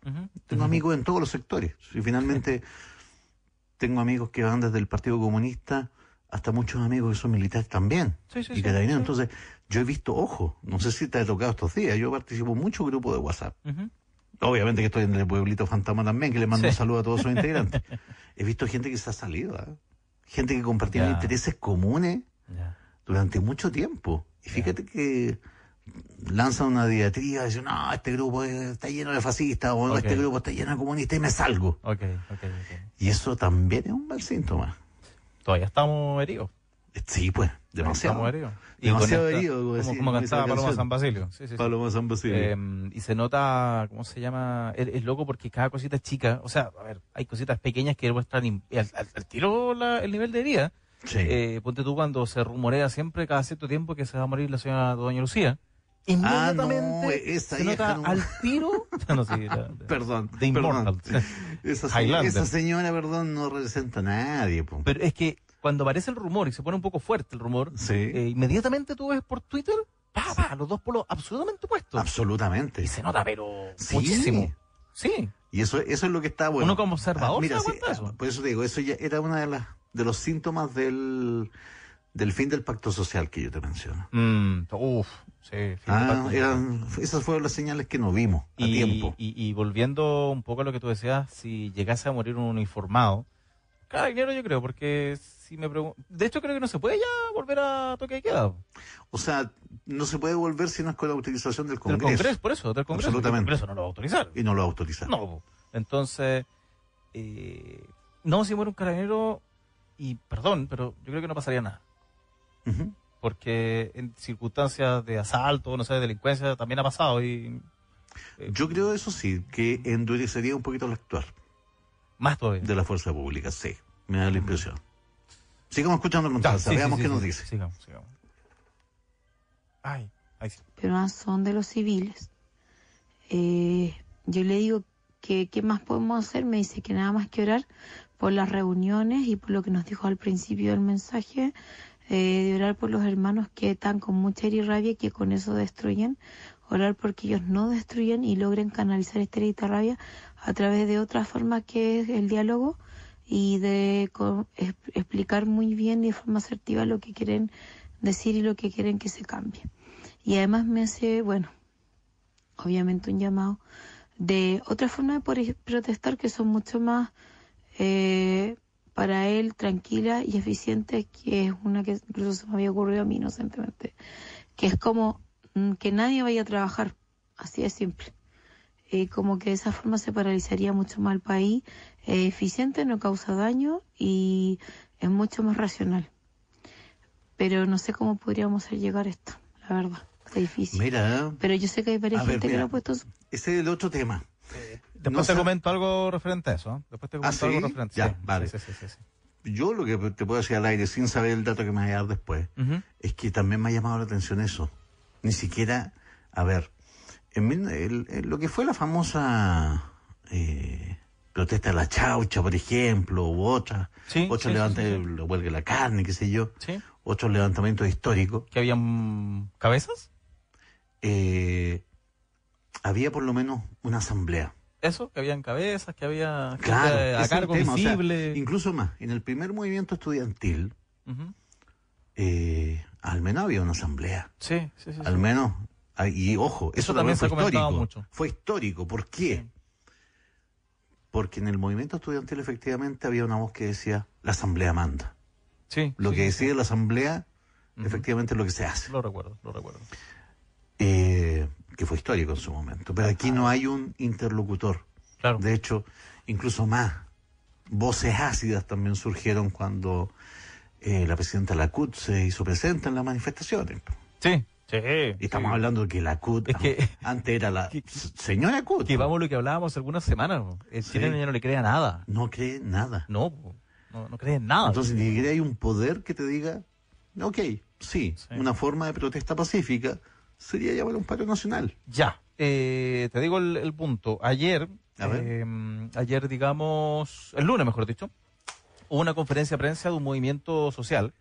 Tengo amigos en todos los sectores. Y finalmente, tengo amigos que van desde el Partido Comunista hasta muchos amigos que son militares también. Sí, sí, y sí, Entonces, yo he visto, ojo, no sé si te ha tocado estos días, yo participo en muchos grupos de WhatsApp. Obviamente que estoy en el pueblito fantasma también, que le mando un saludo a todos sus integrantes. he visto gente que se ha salido, ¿ah? gente que compartía intereses comunes durante mucho tiempo. Y fíjate que lanzan una diatriba no, este grupo está lleno de fascistas o este grupo está lleno de comunistas y me salgo. y eso también es un mal síntoma. Todavía estamos heridos. Sí, pues, demasiado. Herido? Demasiado herido. Como, cantaba Paloma San Basilio. Sí, sí, Paloma San Basilio. Em, y se nota, ¿cómo se llama? Es, loco porque cada cosita es chica. O sea, a ver, hay cositas pequeñas que muestran al, tiro el nivel de herida. Eh, ponte tú cuando se rumorea siempre cada cierto tiempo que se va a morir la señora Doña Lucía. Inmediatamente ah, se nota al tiro. perdón, de importa Esa, señora, perdón, no representa a nadie. Pero es que cuando aparece el rumor y se pone un poco fuerte el rumor, eh, inmediatamente tú ves por Twitter, pa, los dos polos absolutamente opuestos. Absolutamente. Y se nota, pero sí. muchísimo. Sí. Y eso, eso es lo que está bueno. Uno como observador. Ah, mira, ah, Por eso digo, eso ya era uno de, las, de los síntomas del, del fin del pacto social que yo te menciono. Mm, uf, sí. Ah, esas fueron las señales que no vimos a tiempo. Y, y, volviendo un poco a lo que tú decías, si llegase a morir un uniformado, Carabinero yo creo, porque si me pregunto... De hecho creo que no se puede ya volver a toque de queda. O sea, no se puede volver si no es con la autorización del Congreso. Del por eso, El no lo va a autorizar. Y no lo va a autorizar. No, entonces... Eh, no, si muere un carabinero, y perdón, pero yo creo que no pasaría nada. Porque en circunstancias de asalto, no sé, de delincuencia, también ha pasado y... Eh, yo creo eso sí, que endurecería un poquito el actuar. Más todavía. De la fuerza pública, sí. Me da la impresión. Sigamos escuchando veamos qué nos dice. Sigamos, sigamos. Pero son de los civiles. Eh, yo le digo que qué más podemos hacer. Me dice que nada más que orar por las reuniones y por lo que nos dijo al principio del mensaje, eh, de orar por los hermanos que están con mucha ira y rabia que con eso destruyen, orar porque ellos no destruyen y logren canalizar esta ira y rabia a través de otra forma que es el diálogo y de explicar muy bien y de forma asertiva lo que quieren decir y lo que quieren que se cambie. Y además me hace, bueno, obviamente un llamado de otra forma de protestar que son mucho más eh, para él tranquila y eficiente, que es una que incluso se me había ocurrido a mí inocentemente, que es como mm, que nadie vaya a trabajar, así de simple. Eh, como que de esa forma se paralizaría mucho más el país. Es eficiente, no causa daño y es mucho más racional. Pero no sé cómo podríamos llegar a esto, la verdad. Está difícil. Pero yo sé que hay varias gente que lo ha puesto. Ese es el otro tema. después te comento algo referente a eso. ¿eh? Después te ¿Ah, comento algo referente Ya, sí, vale. yo lo que te puedo decir al aire, sin saber el dato que me vas a dar después, es que también me ha llamado la atención eso. Ni siquiera, a ver, en, lo que fue la famosa eh, protesta de la chaucha, por ejemplo, u otra, sí, otro la carne, qué sé yo, otro levantamiento histórico. ¿Que habían mm, cabezas? Eh, había por lo menos una asamblea. Eso, que habían cabezas, que había claro, a cargo incluso más, en el primer movimiento estudiantil, eh, al menos había una asamblea. Sí, sí, sí. Al menos Ah, y ojo, eso, también, fue histórico. Fue histórico. ¿Por qué? Porque en el movimiento estudiantil efectivamente había una voz que decía, la asamblea manda. Sí. Lo que decide la asamblea, efectivamente es lo que se hace. Lo recuerdo, lo recuerdo. Eh, que fue histórico en su momento. Pero aquí no ah. hay un interlocutor. Claro. De hecho, incluso más, voces ácidas también surgieron cuando eh, la presidenta Lacut se hizo presente en las manifestaciones. Sí, Sí, Estamos hablando de que la CUT antes era la señora CUT. Que vamos lo que hablábamos algunas semanas. El sí. ya no le crea nada. No cree nada. No, no, cree nada. Entonces ni siquiera hay un poder que te diga, ok, sí, una forma de protesta pacífica sería llevar un paro nacional. Ya, eh, te digo el, punto. Ayer, em, ayer digamos, el lunes mejor dicho, hubo una conferencia de prensa de un movimiento social.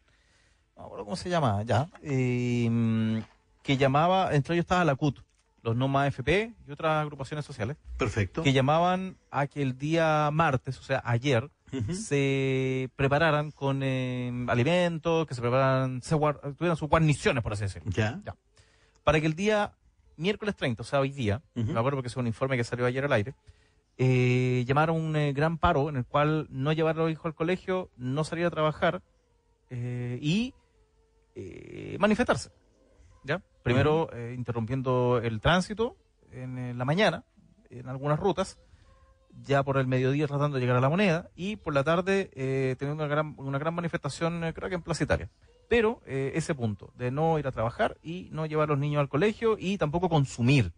¿Cómo se llama? Ya. y em, que llamaba, entre ellos estaba la CUT, los NOMA FP y otras agrupaciones sociales. Perfecto. Que llamaban a que el día martes, o sea, ayer, se prepararan con eh, alimentos, que se prepararan, tuvieran sus guarniciones, por así decirlo. Ya. Para que el día miércoles 30, o sea, hoy día, me acuerdo porque es un informe que salió ayer al aire, eh, llamaron un eh, gran paro en el cual no llevar a los hijos al colegio, no salir a trabajar eh, y manifestarse. ¿ya? Primero eh, interrumpiendo el tránsito en, eh, la mañana, en algunas rutas, ya por el mediodía tratando de llegar a la moneda y por la tarde eh, teniendo una gran, una gran manifestación, creo que en Plaza Italia. Pero ese punto de no ir a trabajar y no llevar a los niños al colegio y tampoco consumir.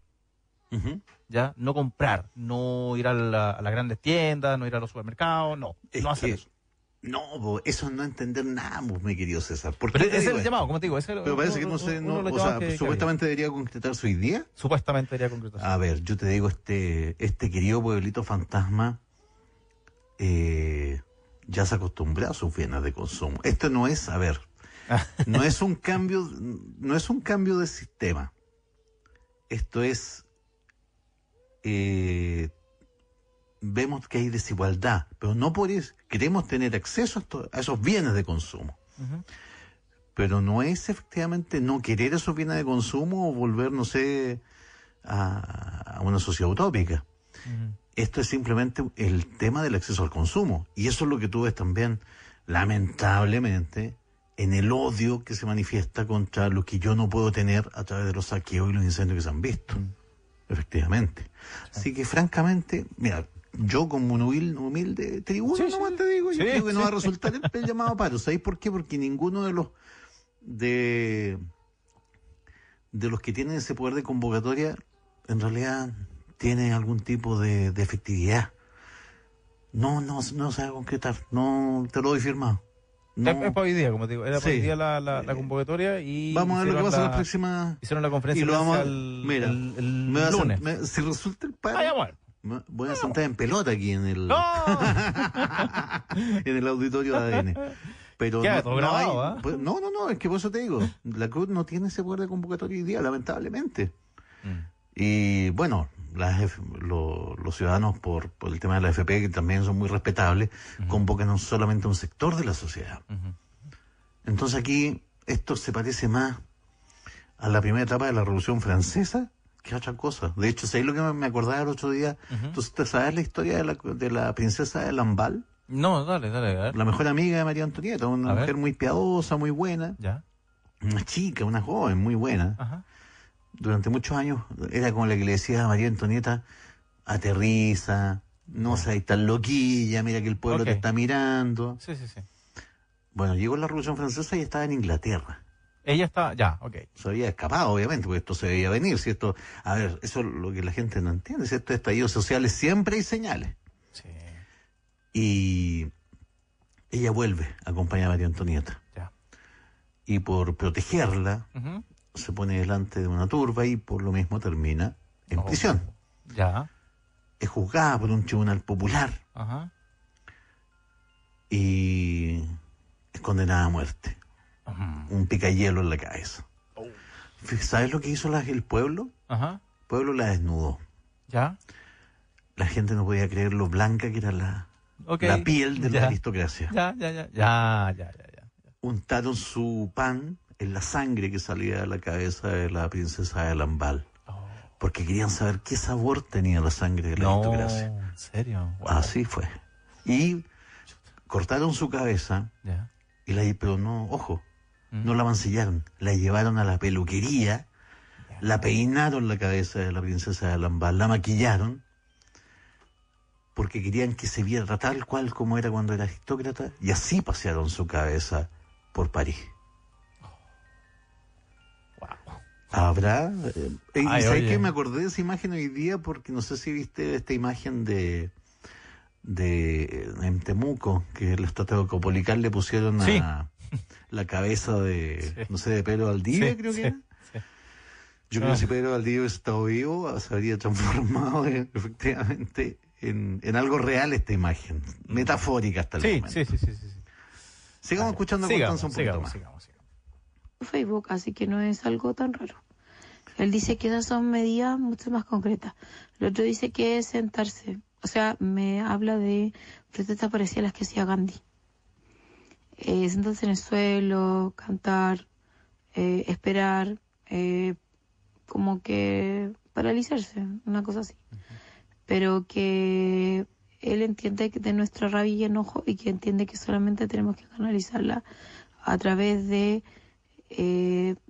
¿Ya? No comprar, no ir a, las grandes tiendas, no ir a los supermercados, no. no hacer eso. No, eso eso no entender nada, mi querido César. pero ese es el llamado, como te digo. Ese pero parece que no sé, o sea, supuestamente debería concretar su idea. Supuestamente debería concretarse. A ver, yo te digo, este, este querido pueblito fantasma eh, ya se acostumbra a sus bienes de consumo. Esto no es, a ver, no es un cambio, no es un cambio de sistema. Esto es eh, vemos que hay desigualdad, pero no por eso. Queremos tener acceso a, esos bienes de consumo. Pero no es efectivamente no querer esos bienes de consumo o volver, no sé, a, una sociedad utópica. Esto es simplemente el tema del acceso al consumo. Y eso es lo que tú ves también, lamentablemente, en el odio que se manifiesta contra lo que yo no puedo tener a través de los saqueos y los incendios que se han visto. Mm. Efectivamente. Así que, francamente, mira, yo como un humilde, tribuno, no te digo, yo que no va a resultar el, llamado a paro. ¿Sabéis por qué? Porque ninguno de los de, de los que tienen ese poder de convocatoria, en realidad tiene algún tipo de, efectividad. No, no, no a concretar. No, te lo doy firmado. Es para hoy día, como te digo. Era para hoy día la, la, la, eh, convocatoria y. Vamos a ver lo que pasa la, la próxima. Hicieron la conferencia y lo vamos el, el, lunes. si resulta el paro. Voy a sentar en pelota aquí en el, en el auditorio de ADN. Pero no, no, ¿ah? pues, no, no, no, es que por eso te digo, la Cruz no tiene ese poder de convocatoria hoy día, lamentablemente. Mm. Y bueno, los ciudadanos por, por, el tema de la FP, que también son muy respetables, convocan solamente un sector de la sociedad. Entonces aquí esto se parece más a la primera etapa de la Revolución Francesa que otra cosa. De hecho, ¿sabes lo que me acordaba el otro día? ¿Tú sabes la historia de la, de la princesa de Lambal? No, dale, dale. La mejor amiga de María Antonieta, una mujer muy piadosa, muy buena. Ya. Una chica, una joven, muy buena. Durante muchos años era como la que le decía a María Antonieta, aterriza, no seas sé, tan loquilla, mira que el pueblo te está mirando. Sí, sí, sí. Bueno, llegó la Revolución Francesa y estaba en Inglaterra. Ella está, ya, ok. Se había escapado, obviamente, porque esto se veía venir, si a ver, eso es lo que la gente no entiende, si estos estallidos sociales siempre hay señales. Sí. Y ella vuelve a acompañar a María Antonieta. Ya. Y por protegerla, se pone delante de una turba y por lo mismo termina en oh. prisión. Ya. Es juzgada por un tribunal popular. Y es condenada a muerte un picayelo en la cabeza. ¿Sabes lo que hizo el pueblo? El pueblo la desnudó. ¿Ya? La gente no podía creer lo blanca que era la, la piel de la aristocracia. Ya, ya, ya, Untaron su pan en la sangre que salía de la cabeza de la princesa de Lambal. Oh. Porque querían saber qué sabor tenía la sangre de la no, aristocracia. ¿En serio? Así fue. Y cortaron su cabeza, y la, pero no, ojo, no la mancillaron, la llevaron a la peluquería, la peinaron la cabeza de la princesa de Alamba, la maquillaron, porque querían que se viera tal cual como era cuando era aristócrata, y así pasearon su cabeza por París. Habrá. Eh, Me acordé de esa imagen hoy día porque no sé si viste esta imagen de. de eh, en Temuco, que el estatuto de le pusieron a la cabeza de, no sé, de Pedro Valdivia, creo que era. Yo creo que ah. si Pedro Valdivia hubiese estado vivo, se habría transformado efectivamente en, algo real esta imagen, mm. metafórica hasta el momento. Sí, sí, sí, Sigamos escuchando a Constanza un Facebook, así que no es algo tan raro. Él dice que esas son medidas mucho más concretas. El otro dice que es sentarse. O sea, me habla de protestas parecidas a las que hacía Gandhi. Eh, sentarse en el suelo, cantar, eh, esperar, eh, como que paralizarse, una cosa así. Pero que él entiende que de nuestra rabia y enojo y que entiende que solamente tenemos que canalizarla a través de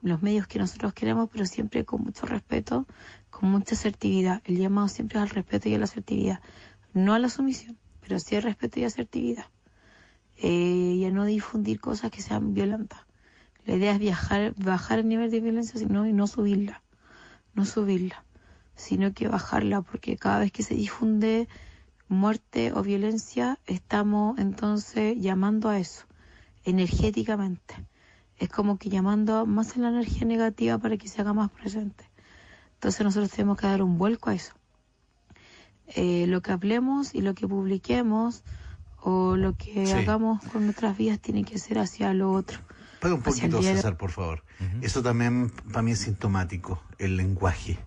los medios que nosotros queremos, pero siempre con mucho respeto, con mucha asertividad. El llamado siempre es al respeto y a la asertividad, no a la sumisión, pero sí al respeto y asertividad. Eh, y a no difundir cosas que sean violentas. La idea es viajar, bajar el nivel de violencia sino, y no subirla, no subirla, sino que bajarla, porque cada vez que se difunde muerte o violencia, estamos entonces llamando a eso, energéticamente. Es como que llamando más en la energía negativa para que se haga más presente. Entonces nosotros tenemos que dar un vuelco a eso. Eh, lo que hablemos y lo que publiquemos o lo que hagamos con nuestras vidas tiene que ser hacia lo otro. Paga un poquito, César, por favor. Eso también para mí es sintomático, el lenguaje.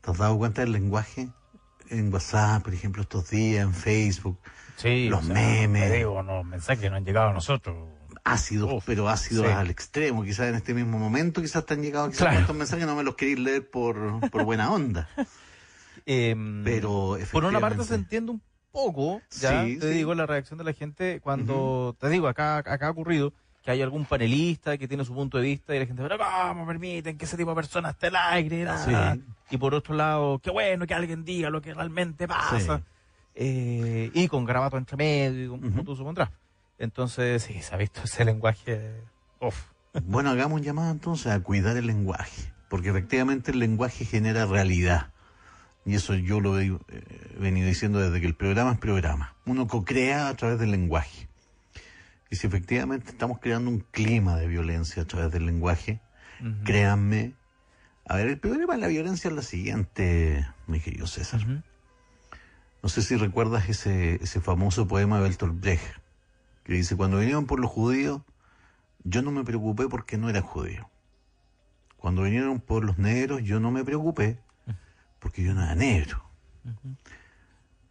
¿Te has dado cuenta del lenguaje? En WhatsApp, por ejemplo, estos días, en Facebook, sí, los memes. Digo, mensajes que no han llegado a nosotros. Ácidos, pero ácidos al extremo. Quizás en este mismo momento, quizás te han llegado estos mensajes, no me los queréis leer por, por buena onda. Eh, pero por una parte se entiende un poco, ya te digo, la reacción de la gente cuando, te digo, acá, acá ha ocurrido que hay algún panelista que tiene su punto de vista y la gente, dice, vamos, permiten que ese tipo de personas esté al aire? Y por otro lado, qué bueno que alguien diga lo que realmente pasa. Eh, y con grabato entre medio y con todo su contra. Entonces, sí, se ha visto ese lenguaje. Uf. Bueno, hagamos un llamado entonces a cuidar el lenguaje, porque efectivamente el lenguaje genera realidad y eso yo lo he eh, venido diciendo desde que el programa es programa. Uno co-crea a través del lenguaje. Y si efectivamente estamos creando un clima de violencia a través del lenguaje, créanme. A ver, el problema de la violencia es la siguiente, mi querido César. No sé si recuerdas ese, ese famoso poema de Bertolt Brecht, que dice, cuando vinieron por los judíos, yo no me preocupé porque no era judío. Cuando vinieron por los negros, yo no me preocupé porque yo no era negro.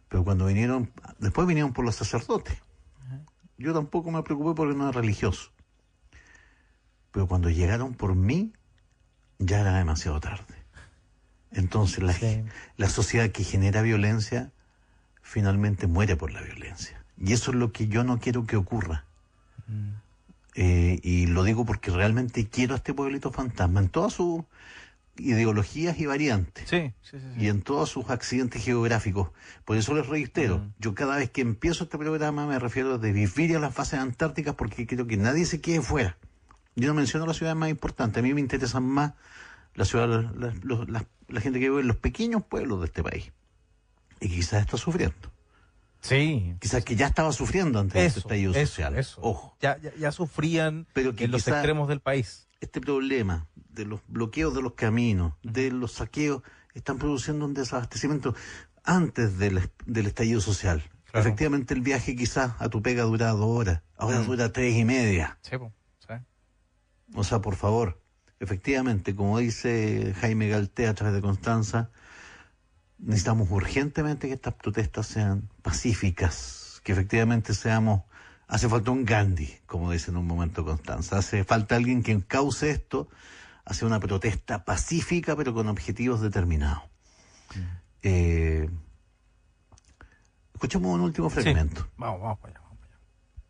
Pero cuando vinieron, después vinieron por los sacerdotes. Yo tampoco me preocupé porque no era religioso. Pero cuando llegaron por mí, ya era demasiado tarde. Entonces la, sociedad que genera violencia finalmente muere por la violencia. Y eso es lo que yo no quiero que ocurra. Eh, y lo digo porque realmente quiero a este pueblito fantasma en toda su ideologías y variantes. y en todos sus accidentes geográficos. Por eso les reitero, yo cada vez que empiezo este programa me refiero de vivir a las fases antárticas porque creo que nadie se quede fuera. Yo no menciono la ciudad más importante, a mí me interesan más la, ciudad, la, la, gente que vive en los pequeños pueblos de este país. Y quizás está sufriendo. Sí. Quizás que ya estaba sufriendo antes de este estallido social. Ojo. Ya, ya, sufrían pero que en los extremos del país este problema de los bloqueos de los caminos, de los saqueos, están produciendo un desabastecimiento antes del, del estallido social. Efectivamente, el viaje quizás a tu pega dura dos horas, ahora mm. dura tres y media. O sea, por favor, efectivamente, como dice Jaime Galtea a través de Constanza, necesitamos urgentemente que estas protestas sean pacíficas, que efectivamente seamos Hace falta un Gandhi, como dice en un momento Constanza. Hace falta alguien que cause esto hacia una protesta pacífica, pero con objetivos determinados. Mm. Eh, escuchemos un último fragmento. Sí. Vamos, vamos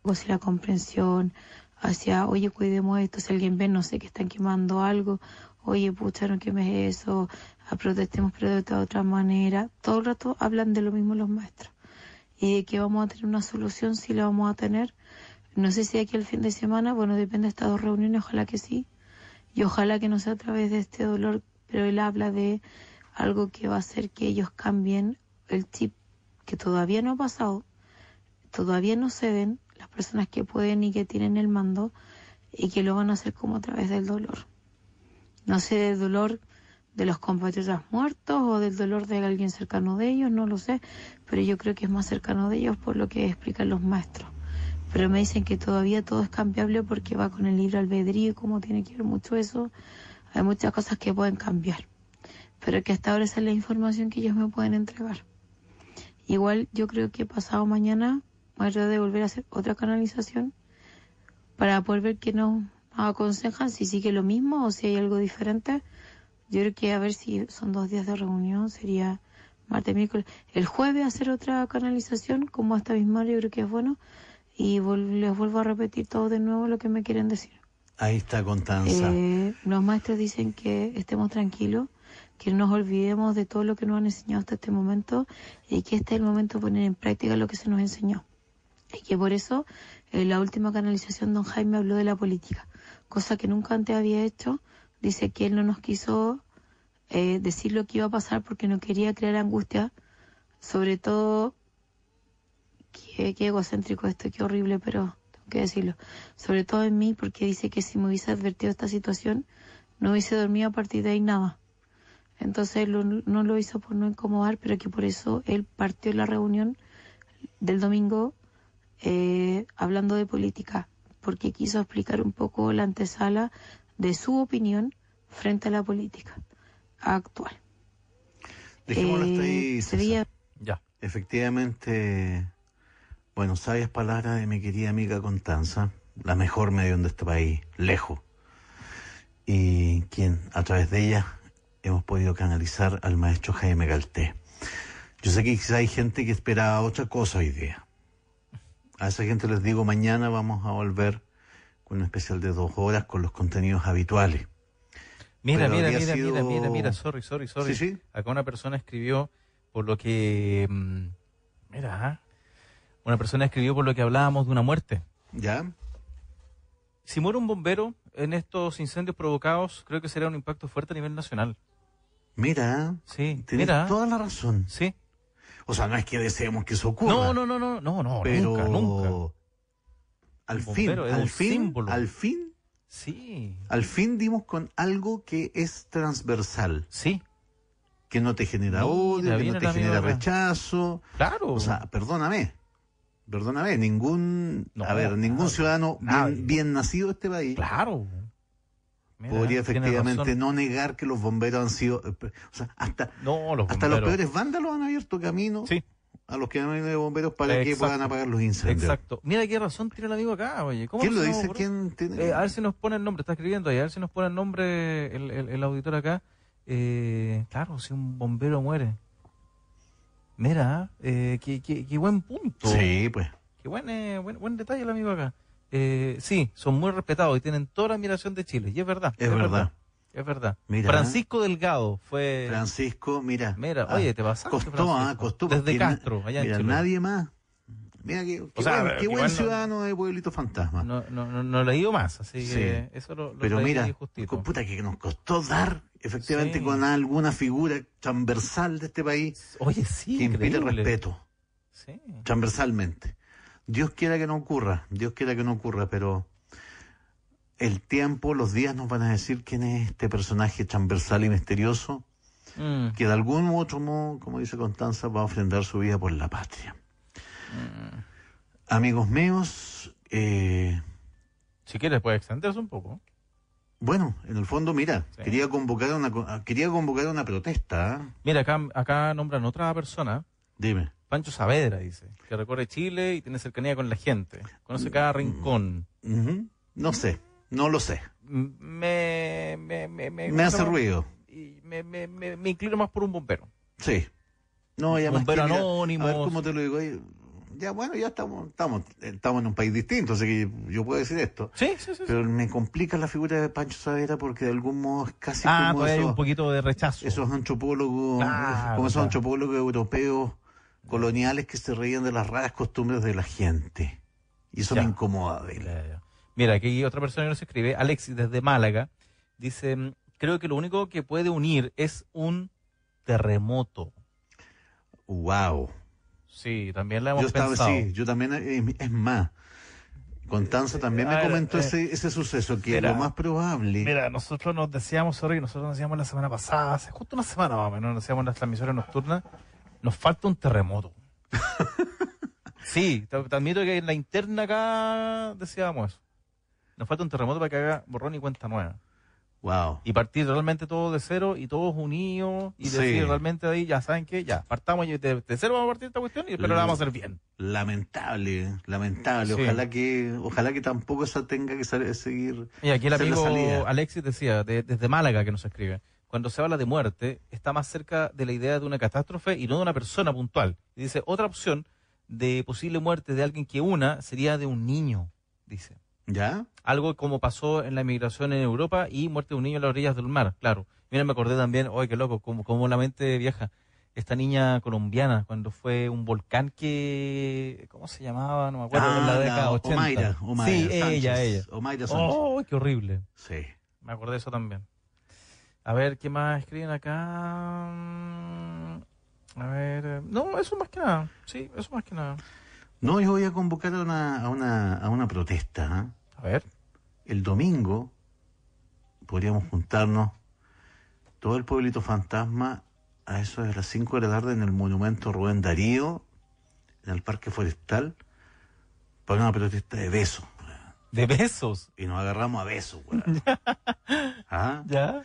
Vamos para la comprensión hacia, oye, cuidemos esto, si alguien ve, no sé, que están quemando algo, oye, pucha, no quemes eso, ah, protestemos, pero de otra manera. Todo el rato hablan de lo mismo los maestros y de que vamos a tener una solución, si la vamos a tener. No sé si aquí el fin de semana, bueno, depende de estas dos reuniones, ojalá que sí. Y ojalá que no sea a través de este dolor, pero él habla de algo que va a hacer que ellos cambien el chip, que todavía no ha pasado, todavía no se ven las personas que pueden y que tienen el mando y que lo van a hacer como a través del dolor. No sé, del dolor de los compatriotas muertos o del dolor de alguien cercano de ellos, no lo sé, pero yo creo que es más cercano de ellos por lo que explican los maestros. Pero me dicen que todavía todo es cambiable porque va con el libro albedrío y como tiene que ver mucho eso, hay muchas cosas que pueden cambiar. Pero que hasta ahora esa es la información que ellos me pueden entregar. Igual yo creo que pasado mañana voy a de volver a hacer otra canalización para poder ver qué nos aconsejan, si sigue lo mismo o si hay algo diferente yo creo que a ver si son dos días de reunión, sería martes, miércoles. El jueves hacer otra canalización, como hasta Bismarck, yo creo que es bueno. Y les vuelvo a repetir todo de nuevo lo que me quieren decir. Ahí está Constanza. Eh, los maestros dicen que estemos tranquilos, que nos olvidemos de todo lo que nos han enseñado hasta este momento y que este es el momento de poner en práctica lo que se nos enseñó. Y que por eso en eh, la última canalización don Jaime habló de la política, cosa que nunca antes había hecho dice que él no nos quiso eh, decir lo que iba a pasar porque no quería crear angustia, sobre todo, qué, egocéntrico esto, qué horrible, pero tengo que decirlo, sobre todo en mí porque dice que si me hubiese advertido esta situación, no hubiese dormido a partir de ahí nada. Entonces no lo hizo por no incomodar, pero que por eso él partió la reunión del domingo eh, hablando de política, porque quiso explicar un poco la antesala de su opinión frente a la política actual. Dejémoslo eh, Sería... Ya. Efectivamente, bueno, sabias palabras de mi querida amiga Constanza, la mejor medio de este país, lejos, y quien a través de ella hemos podido canalizar al maestro Jaime Galté. Yo sé que quizá hay gente que espera otra cosa hoy día. A esa gente les digo, mañana vamos a volver un especial de dos horas con los contenidos habituales. Mira, mira, mira, mira, mira, mira, sorry, sorry, sorry. Acá una persona escribió por lo que... Mm, mira, ¿ah? una persona escribió por lo que hablábamos de una muerte. ¿Ya? Si muere un bombero en estos incendios provocados, creo que sería un impacto fuerte a nivel nacional. Mira, sí, tienes toda la razón. Sí. O sea, no es que deseemos que eso ocurra. No, no, no, no, no, nunca, nunca. Al fin, al fin, al fin. Sí. Al fin dimos con algo que es transversal. Sí. Que no te genera odio, que no te genera rechazo. Claro. O sea, perdóname. Perdóname, ningún, a ver, ningún ciudadano bien, nacido de este país. Claro. podría efectivamente no negar que los bomberos han sido, eh, o sea, hasta, hasta los peores vándalos han abierto camino. Sí a los que no hay de bomberos para que puedan apagar los incendios. Exacto. Mira qué razón tiene el amigo acá, oye. ¿Quién lo dice? ¿Quién eh, a ver si nos pone el nombre, está escribiendo ahí, a ver si nos pone el nombre el, auditor acá. Eh, claro, si un bombero muere. Mira, eh, qué, qué, buen punto. Sí, pues. Qué buen, buen, buen, detalle el amigo acá. sí, son muy respetados y tienen toda la admiración de Chile, y es verdad. Es, verdad. Es verdad. Francisco Delgado fue. Francisco, mira. Mira, ah, oye, te a... Costó, ah, costó. Desde Castro, allá mira, en Chile. Nadie más. Mira, qué, buen, ciudadano de Pueblito Fantasma. No, no, no, más, así que eso lo, lo Pero mira, puta que nos costó dar, efectivamente, con alguna figura transversal de este país. Oye, sí, Que impide respeto. Sí. Transversalmente. Dios quiera que no ocurra, Dios quiera que no ocurra, pero el tiempo, los días nos van a decir quién es este personaje transversal y misterioso mm. que de algún u otro modo, como dice Constanza, va a ofrendar su vida por la patria. Mm. Amigos míos, eh, si quieres puedes extenderse un poco. Bueno, en el fondo, mira, quería convocar una ah, quería convocar una protesta. ¿ah? Mira, acá, nombran otra persona. Dime. Pancho Saavedra dice, que recorre Chile y tiene cercanía con la gente, conoce mm, cada rincón. No sé. No lo sé. Me, me, me, me hace ruido. Y me, me, me, inclino más por un bombero. Sí. No, ya Bombero anónimo. A cómo te lo digo. ya bueno, ya estamos, estamos, estamos en un país distinto, así que yo puedo decir esto. Sí, sí, sí. Pero me complica la figura de Pancho Saavedra porque de algún modo es casi ah, como pues, hay un poquito de rechazo. Esos antropólogos, como esos antropólogos europeos coloniales que se reían de las raras costumbres de la gente. Y eso me incomoda Mira, aquí otra persona que nos escribe, Alexis desde Málaga, dice, mm, creo que lo único que puede unir es un terremoto. Wow. Sí, también la hemos pensado. yo también, eh, es más, Constanza también me ah, comentó eh, ese, suceso, que era lo más probable. Mira, nosotros nos decíamos, sorry, nosotros nos decíamos la semana pasada, hace justo una semana más o menos, nos decíamos en las transmisiones nocturnas, nos falta un terremoto. sí, te, admito que en la interna acá decíamos eso. Nos falta un terremoto para que haga borrón y cuenta nueva. Wow. Y partir realmente todo de cero y todos unidos y decir realmente ahí, ya saben que ya, partamos de, cero vamos a partir esta cuestión, y, pero vamos a hacer bien. Lamentable, lamentable. Ojalá que ojalá que tampoco esa tenga que seguir. Y aquí el amigo Alexis decía, desde Málaga que nos escribe, cuando se habla de muerte, está más cerca de la idea de una catástrofe y no de una persona puntual. Y dice, otra opción de posible muerte de alguien que una sería de un niño, dice. ¿Ya? Algo como pasó en la inmigración en Europa y muerte de un niño en las orillas del mar, claro. Mira, me acordé también, hoy qué loco, cómo, cómo la mente viaja. Esta niña colombiana, cuando fue un volcán que... ¿Cómo se llamaba? No me acuerdo, en la ah, década 80. Sí, ella, ella. Oh, qué horrible. Sí. Me acordé de eso también. A ver, ¿qué más escriben acá? A ver, eh, no, eso más que nada. Sí, eso más que nada. No, yo voy a convocar a una, protesta. ¿ah? A ver. El domingo podríamos juntarnos todo el pueblito fantasma a eso de las 5 de la tarde en el monumento Rubén Darío, en el Parque Forestal, para una protesta de besos. ¿De besos? Y nos agarramos a besos, güey. ¿Ah? ¿Ya?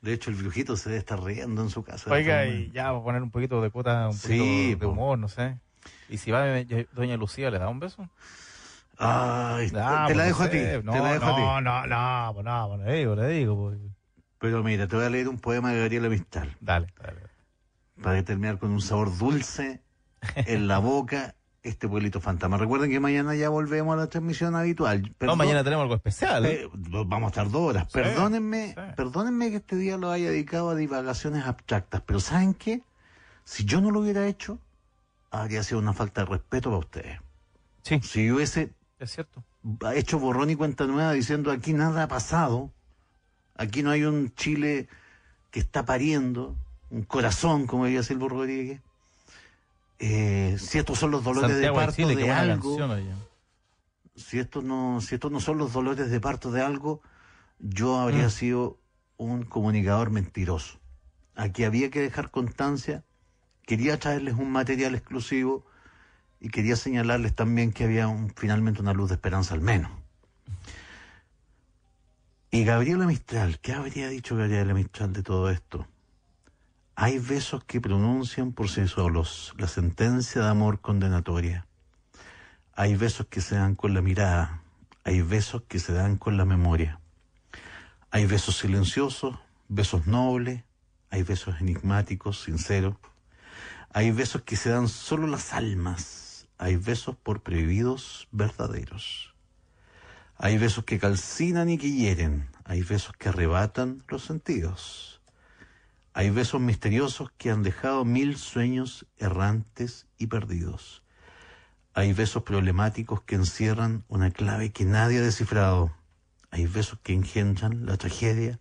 De hecho, el brujito se debe estar riendo en su casa. Oiga, y ya, va a poner un poquito de cuota, un poquito de humor, no sé. ¿Y si va Doña Lucía, le da un beso? Ay, te, la pues, dejo a ti. No, no, no, pues, no, no, pues, le digo, le digo. Pero mira, te voy a leer un poema de Gabriela Mistral. Dale, dale. Para terminar con un sabor dulce en la boca este pueblito fantasma. Recuerden que mañana ya volvemos a la transmisión habitual. no, mañana tenemos algo especial. Eh, vamos a estar dos horas. perdónenme, perdónenme que este día lo haya dedicado a divagaciones abstractas, pero ¿saben qué? Si yo no lo hubiera hecho, habría sido una falta de respeto para ustedes. Sí. Si hubiese es cierto. hecho borrón y cuenta nueva diciendo aquí nada ha pasado, aquí no hay un Chile que está pariendo, un corazón, como diría Silvio Rodríguez, eh, si estos son los dolores de parto de, algo, si estos, no, si estos no son los dolores de parto de algo, yo habría mm. sido un comunicador mentiroso. Aquí había que dejar constancia quería traerles un material exclusivo y quería señalarles también que había finalmente una luz de esperanza al menos. Y Gabriela Mistral, ¿qué habría dicho Gabriela Mistral de todo esto? Hay besos que pronuncian por sí solos la sentencia de amor condenatoria. Hay besos que se dan con la mirada, hay besos que se dan con la memoria. Hay besos silenciosos, besos nobles, hay besos enigmáticos, sinceros. Hay besos que se dan solo las almas. Hay besos por prohibidos verdaderos. Hay besos que calcinan y que hieren. Hay besos que arrebatan los sentidos. Hay besos misteriosos que han dejado mil sueños errantes y perdidos. Hay besos problemáticos que encierran una clave que nadie ha descifrado. Hay besos que engendran la tragedia.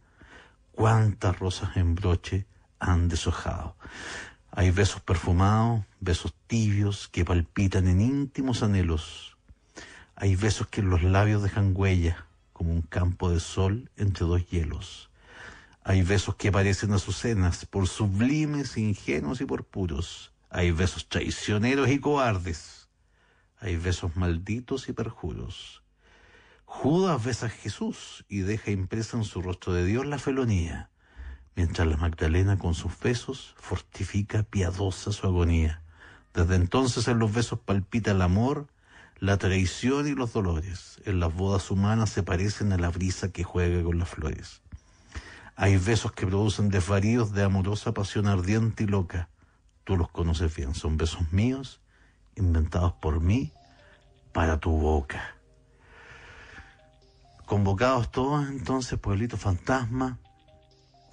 Cuántas rosas en broche han deshojado. Hay besos perfumados, besos tibios que palpitan en íntimos anhelos. Hay besos que en los labios dejan huella, como un campo de sol entre dos hielos. Hay besos que parecen azucenas, por sublimes, ingenuos y por puros. Hay besos traicioneros y cobardes. Hay besos malditos y perjuros. Judas besa a Jesús y deja impresa en su rostro de Dios la felonía mientras la Magdalena con sus besos fortifica piadosa su agonía. Desde entonces en los besos palpita el amor, la traición y los dolores. En las bodas humanas se parecen a la brisa que juega con las flores. Hay besos que producen desvaríos de amorosa pasión ardiente y loca. Tú los conoces bien, son besos míos, inventados por mí, para tu boca. Convocados todos entonces, pueblito fantasma,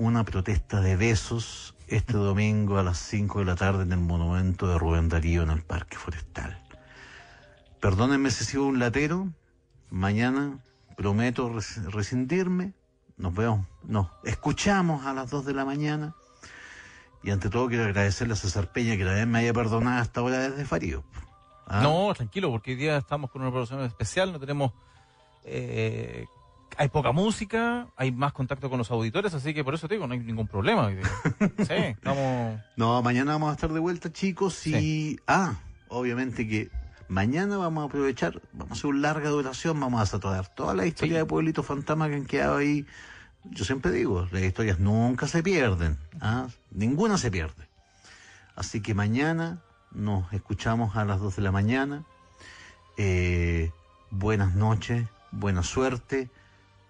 una protesta de besos este domingo a las 5 de la tarde en el monumento de Rubén Darío en el Parque Forestal. Perdónenme si sigo un latero, mañana prometo rescindirme, nos vemos, nos escuchamos a las 2 de la mañana y ante todo quiero agradecerle a César Peña que la vez me haya perdonado hasta ahora desde Farío. ¿Ah? No, tranquilo, porque hoy día estamos con una producción especial, no tenemos... Eh, hay poca música, hay más contacto con los auditores, así que por eso te digo, no hay ningún problema. sí, vamos No, mañana vamos a estar de vuelta, chicos, y... Ah, obviamente que mañana vamos a aprovechar, vamos a hacer una larga duración, vamos a saturar toda la historia de Pueblito Fantasma que han quedado ahí. Yo siempre digo, las historias nunca se pierden, ¿ah? ninguna se pierde. Así que mañana nos escuchamos a las 2 de la mañana. Eh, buenas noches, buena suerte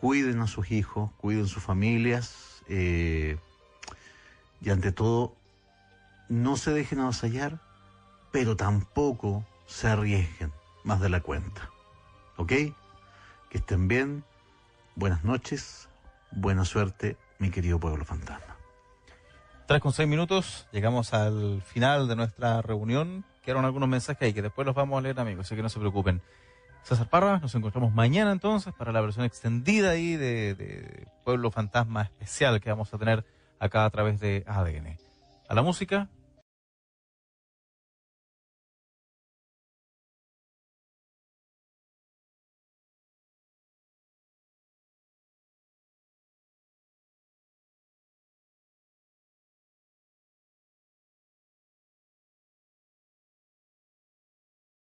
cuiden a sus hijos, cuiden sus familias eh, y ante todo no se dejen avasallar, pero tampoco se arriesguen más de la cuenta. ¿Ok? Que estén bien, buenas noches, buena suerte, mi querido pueblo fantasma. Tres con seis minutos, llegamos al final de nuestra reunión. Quedaron algunos mensajes ahí que después los vamos a leer, amigos, así que no se preocupen. César Parra. Nos encontramos mañana entonces para la versión extendida ahí de, de, Pueblo Fantasma especial que vamos a tener acá a través de ADN. A la música,